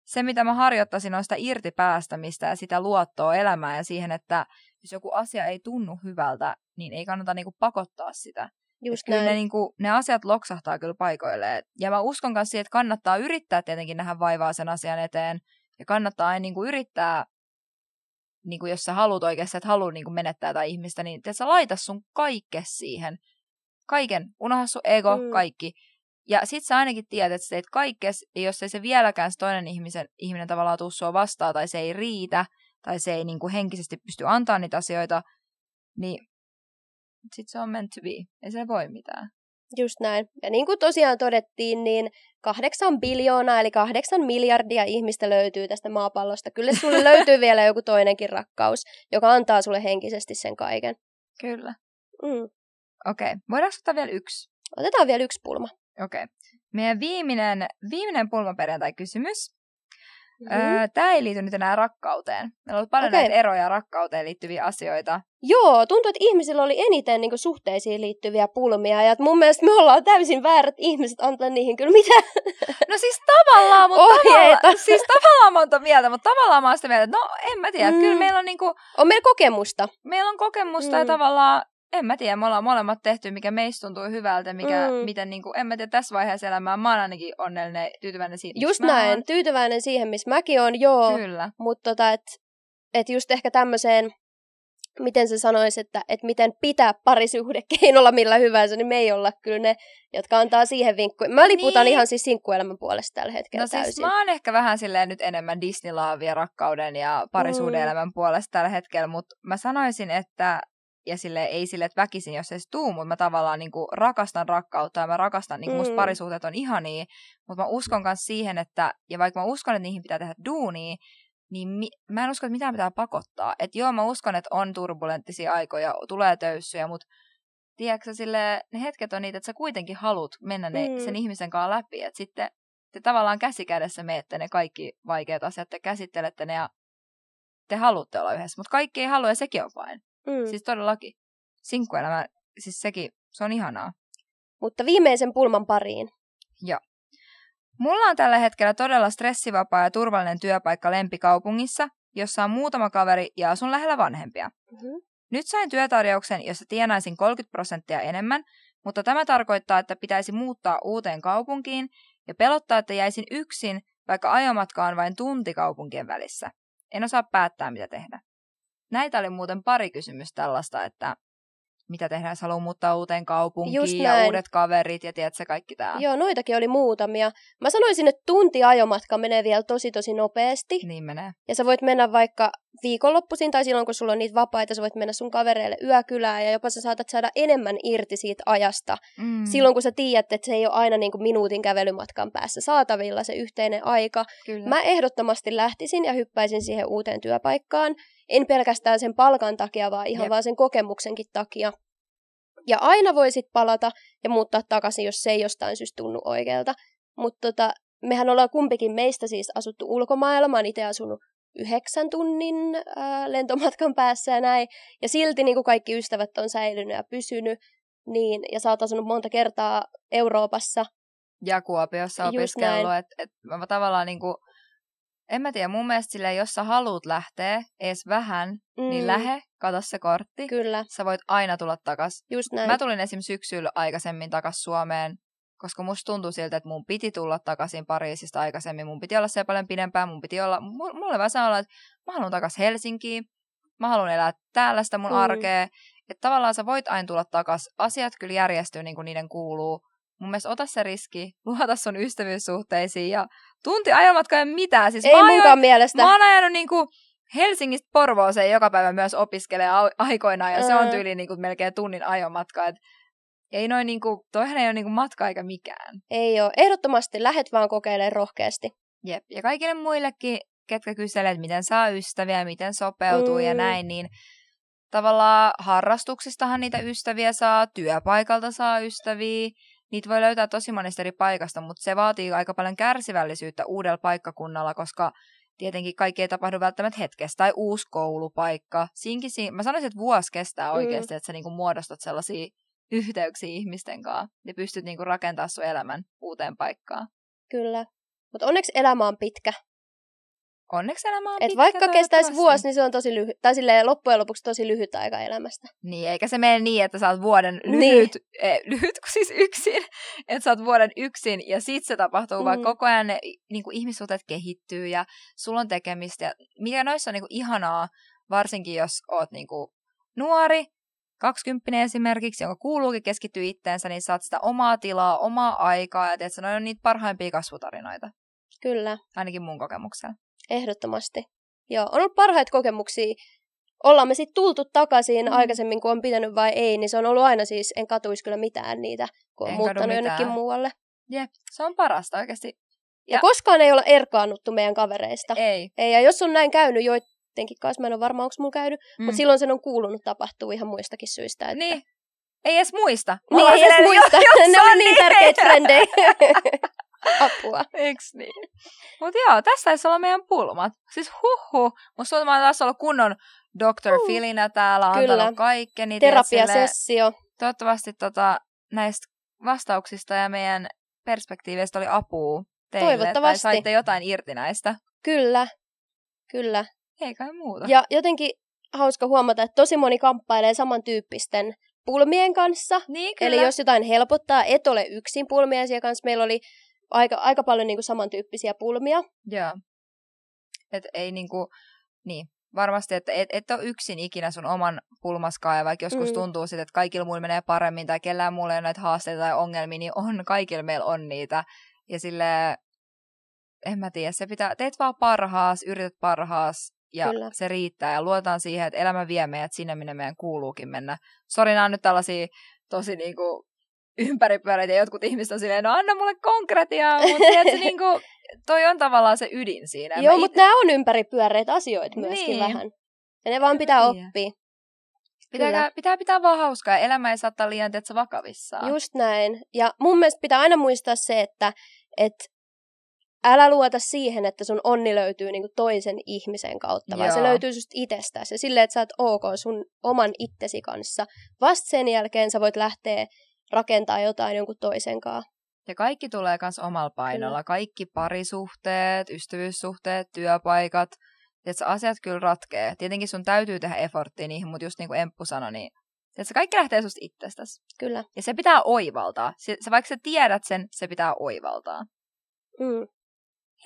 se, mitä mä harjoittaisin, on sitä irtipäästämistä ja sitä luottoa elämään ja siihen, että jos joku asia ei tunnu hyvältä, niin ei kannata niinku pakottaa sitä. Just kyllä ne, niinku, ne asiat loksahtaa kyllä paikoilleen. Ja mä uskon myös siihen, että kannattaa yrittää tietenkin nähdä vaivaa sen asian eteen. Ja kannattaa aina niinku yrittää, niinku jos sä haluat oikeasti, että haluat niinku menettää tätä ihmistä, niin sä laita sun kaikke siihen. Kaiken. Unohda sun ego, mm. kaikki. Ja sit sä ainakin tiedät, että sä teet kaikkes, ja jos ei se vieläkään se toinen ihmisen, ihminen tavallaan tuu sua vastaan tai se ei riitä, tai se ei niin kuin henkisesti pysty antamaan niitä asioita, niin sitten se on meant to be. Ei se voi mitään. Just näin. Ja niin kuin tosiaan todettiin, niin kahdeksan biljoonaa eli kahdeksan miljardia ihmistä löytyy tästä maapallosta. Kyllä sulle löytyy vielä joku toinenkin rakkaus, joka antaa sulle henkisesti sen kaiken. Kyllä. Mm. Okei, okay. voidaanko ottaa vielä yksi? Otetaan vielä yksi pulma. Okei. Okay. Meidän viimeinen, viimeinen pulmaperjantai-kysymys Mm-hmm. Öö, tämä ei liity nyt enää rakkauteen. Meillä on ollut paljon okay. näitä eroja rakkauteen liittyviä asioita. Joo, tuntuu, että ihmisillä oli eniten niin kuin, suhteisiin liittyviä pulmia. Ja mun mielestä me ollaan täysin väärät ihmiset antaa niihin kyllä mitä. No siis tavallaan, mutta Ohjeita. Tavalla, siis tavallaan monta mieltä, mutta tavallaan mä oon sitä mieltä, että no en mä tiedä. Mm. Kyllä meillä on niin kuin, On meillä kokemusta. Meillä on kokemusta mm. ja tavallaan en mä tiedä, me ollaan molemmat tehty, mikä meistä tuntuu hyvältä, mikä, mm. miten niin kuin, en mä tiedä, tässä vaiheessa elämää mä oon ainakin onnellinen, tyytyväinen siihen, Just näin, oon. tyytyväinen siihen, missä mäkin on, joo. Kyllä. Mutta tota, että et just ehkä tämmöiseen, miten se sanoisi, että et miten pitää parisuhde keinolla millä hyvänsä, niin me ei olla kyllä ne, jotka antaa siihen vinkkuja. Mä liputan niin. ihan siis sinkkuelämän puolesta tällä hetkellä no siis täysin. siis mä oon ehkä vähän silleen nyt enemmän Disneylaavia rakkauden ja parisuhdeelämän mm. puolesta tällä hetkellä, mutta mä sanoisin, että ja sille ei sille, että väkisin, jos ei se tuu, mutta mä tavallaan niin kuin, rakastan rakkautta ja mä rakastan, niin kuin, mm. musta parisuhteet on ihania, mutta mä uskon myös siihen, että, ja vaikka mä uskon, että niihin pitää tehdä duunia, niin mi- mä en usko, että mitään pitää pakottaa. Että joo, mä uskon, että on turbulenttisia aikoja, tulee töyssyjä, mutta tiedätkö, sille, ne hetket on niitä, että sä kuitenkin haluat mennä ne, mm. sen ihmisen kanssa läpi. Että sitten te tavallaan käsi kädessä menette ne kaikki vaikeat asiat, te käsittelette ne ja te haluatte olla yhdessä, mutta kaikki ei halua ja sekin on vain. Mm. Siis todellakin. Sinkkuelämä, siis sekin, se on ihanaa. Mutta viimeisen pulman pariin. Joo. Mulla on tällä hetkellä todella stressivapaa ja turvallinen työpaikka lempikaupungissa, jossa on muutama kaveri ja asun lähellä vanhempia. Mm-hmm. Nyt sain työtarjouksen, jossa tienaisin 30 prosenttia enemmän, mutta tämä tarkoittaa, että pitäisi muuttaa uuteen kaupunkiin ja pelottaa, että jäisin yksin, vaikka ajomatka on vain tunti kaupunkien välissä. En osaa päättää, mitä tehdä. Näitä oli muuten pari kysymystä tällaista, että mitä tehdään, jos haluaa muuttaa uuteen kaupunkiin ja uudet kaverit ja tiedätkö kaikki tämä. Joo, noitakin oli muutamia. Mä sanoisin, että tunti ajomatka menee vielä tosi tosi nopeasti. Niin menee. Ja sä voit mennä vaikka viikonloppuisin tai silloin, kun sulla on niitä vapaita, sä voit mennä sun kavereille yökylään ja jopa sä saatat saada enemmän irti siitä ajasta. Mm. Silloin, kun sä tiedät, että se ei ole aina niin kuin minuutin kävelymatkan päässä saatavilla se yhteinen aika. Kyllä. Mä ehdottomasti lähtisin ja hyppäisin siihen uuteen työpaikkaan en pelkästään sen palkan takia, vaan ihan Jep. vaan sen kokemuksenkin takia. Ja aina voisit palata ja muuttaa takaisin, jos se ei jostain syystä tunnu oikealta. Mutta tota, mehän ollaan kumpikin meistä siis asuttu ulkomailla. Mä oon itse asunut yhdeksän tunnin ää, äh, lentomatkan päässä ja näin. Ja silti niin kuin kaikki ystävät on säilynyt ja pysynyt. Niin, ja sä oot asunut monta kertaa Euroopassa. Ja Kuopiossa opiskellut. Et, et mä tavallaan niin kuin en mä tiedä, mun mielestä silleen, jos sä haluut lähteä edes vähän, niin mm. niin lähe, kato se kortti. Kyllä. Sä voit aina tulla takas. Just näin. Mä tulin esim. syksyllä aikaisemmin takas Suomeen, koska musta tuntui siltä, että mun piti tulla takaisin Pariisista aikaisemmin. Mun piti olla se paljon pidempään, mun piti olla, mulle vaan sanoa, että mä haluan takas Helsinkiin, mä haluan elää täällä sitä mun mm. arkea. Että tavallaan sä voit aina tulla takas. Asiat kyllä järjestyy niin kuin niiden kuuluu, mun mielestä ota se riski, luota sun ystävyyssuhteisiin ja tunti ajomatka ei mitään. Siis ei muuta ajoin, mielestä. Mä oon ajanut niinku Helsingistä Porvooseen joka päivä myös opiskelee aikoinaan ja mm. se on tyyli niinku melkein tunnin ajomatka. Et ei noin niinku, toihan ei ole niinku matka eikä mikään. Ei ole. Ehdottomasti lähet vaan kokeilemaan rohkeasti. Jep. Ja kaikille muillekin, ketkä että miten saa ystäviä, miten sopeutuu mm. ja näin, niin tavallaan harrastuksistahan niitä ystäviä saa, työpaikalta saa ystäviä, niitä voi löytää tosi monesta eri paikasta, mutta se vaatii aika paljon kärsivällisyyttä uudella paikkakunnalla, koska tietenkin kaikki ei tapahdu välttämättä hetkessä, tai uusi koulupaikka. Siinkin, si- mä sanoisin, että vuosi kestää oikeasti, mm. että sä niinku muodostat sellaisia yhteyksiä ihmisten kanssa ja pystyt niinku rakentamaan sun elämän uuteen paikkaan. Kyllä. Mutta onneksi elämä on pitkä, onneksi elämä on Et vaikka kestäisi vuosi, niin se on tosi lyhyt, tai silleen loppujen lopuksi tosi lyhyt aika elämästä. Niin, eikä se mene niin, että sä oot vuoden niin. lyhyt, niin. eh, lyhyt kun siis yksin, että sä oot vuoden yksin ja sit se tapahtuu, mm. vaan koko ajan ne niin kuin ihmissuhteet kehittyy ja sulla on tekemistä. Ja mikä noissa on niin kuin ihanaa, varsinkin jos oot niin kuin nuori, kaksikymppinen esimerkiksi, jonka kuuluukin keskittyä itteensä, niin saat sitä omaa tilaa, omaa aikaa ja tiedätkö, noin on niitä parhaimpia kasvutarinoita. Kyllä. Ainakin mun kokemuksella. Ehdottomasti. Joo, on ollut parhaita kokemuksia. Ollaan me sitten tultu takaisin mm. aikaisemmin, kun on pitänyt vai ei, niin se on ollut aina siis, en katuisi kyllä mitään niitä, kun on en muuttanut jonnekin muualle. Jep, se on parasta oikeasti. Ja, ja koskaan ei olla erkaannuttu meidän kavereista. Ei. ei. Ja jos on näin käynyt joidenkin kanssa, mä en ole varma, onko mulla käynyt, mm. mutta silloin sen on kuulunut tapahtua ihan muistakin syistä. Että... Niin, ei edes muista. niin, ei edes muista. Jo, jo, ne on niin, niin tärkeitä frendejä. Apua. Eiks niin? Mut joo, tässä taisi olla meidän pulmat. Siis huhu, musta tuntuu, mä taas olla kunnon Dr. Uh, Filinä täällä, kyllä. antanut kaikkeni. Terapiasessio. Sille, toivottavasti tota, näistä vastauksista ja meidän perspektiiveistä oli apua teille. Toivottavasti. Tai saitte jotain irti näistä. Kyllä, kyllä. Ei kai muuta. Ja jotenkin hauska huomata, että tosi moni kamppailee samantyyppisten pulmien kanssa. Niin, kyllä. Eli jos jotain helpottaa, et ole yksin pulmien kanssa. Meillä oli aika, aika paljon niin kuin samantyyppisiä pulmia. Joo. Et ei niin kuin, niin, varmasti, että et, et ole yksin ikinä sun oman pulmaskaan, ja vaikka joskus mm. tuntuu sitten, että kaikilla muilla menee paremmin, tai kellään muulla ei ole näitä haasteita tai ongelmia, niin on, kaikilla meillä on niitä. Ja sille en mä tiedä, se pitää, teet vaan parhaas, yrität parhaas, ja Kyllä. se riittää, ja luotan siihen, että elämä vie meidät sinne, minne meidän kuuluukin mennä. Sori, nämä on nyt tällaisia tosi kuin, niinku ympäripyöreitä ja jotkut ihmiset on silleen, no anna mulle konkretiaa, mutta tiedätkö, niin kuin, toi on tavallaan se ydin siinä. Joo, ite... mutta nämä on ympäripyöreitä asioita myöskin niin. vähän. Ja ne vaan pitää niin. oppia. Pitää, pitää pitää vaan hauskaa. Elämä ei saa olla liian tietysti, vakavissaan. Just näin. Ja mun mielestä pitää aina muistaa se, että et älä luota siihen, että sun onni löytyy niinku toisen ihmisen kautta, Joo. vaan se löytyy just itsestäsi. Ja silleen, että sä oot ok sun oman itsesi kanssa. Vast sen jälkeen sä voit lähteä rakentaa jotain jonkun toisen kanssa. Ja kaikki tulee myös omalla painolla. Kyllä. Kaikki parisuhteet, ystävyyssuhteet, työpaikat. Tiedätkö, asiat kyllä ratkee. Tietenkin sun täytyy tehdä efortti, niihin, mutta just niin kuin Emppu sanoi, niin tiedätkö, kaikki lähtee susta itsestäsi. Kyllä. Ja se pitää oivaltaa. Se, se, vaikka sä tiedät sen, se pitää oivaltaa. Mm.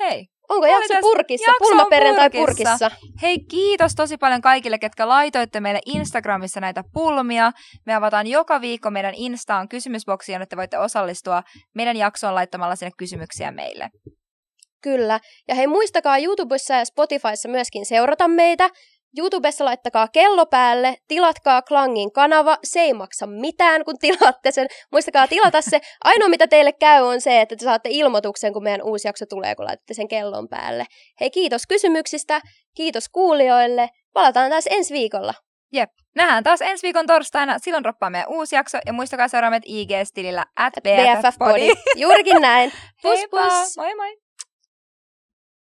Hei, Onko jakso purkissa? Jakso Pulmaperjantai purkissa. purkissa. Hei, kiitos tosi paljon kaikille, ketkä laitoitte meille Instagramissa näitä pulmia. Me avataan joka viikko meidän Instaan kysymysboksiin, jotta te voitte osallistua meidän jaksoon laittamalla sinne kysymyksiä meille. Kyllä. Ja hei, muistakaa YouTubessa ja Spotifyssa myöskin seurata meitä. YouTubessa laittakaa kello päälle, tilatkaa Klangin kanava, se ei maksa mitään, kun tilaatte sen. Muistakaa tilata se. Ainoa, mitä teille käy, on se, että te saatte ilmoituksen, kun meidän uusi jakso tulee, kun laitatte sen kellon päälle. Hei, kiitos kysymyksistä, kiitos kuulijoille. Palataan taas ensi viikolla. Jep. Nähdään taas ensi viikon torstaina. Silloin droppaa meidän uusi jakso. Ja muistakaa seuraamme IG-stilillä at, at BFF-podi. Juurikin näin. Pus pus. Moi moi.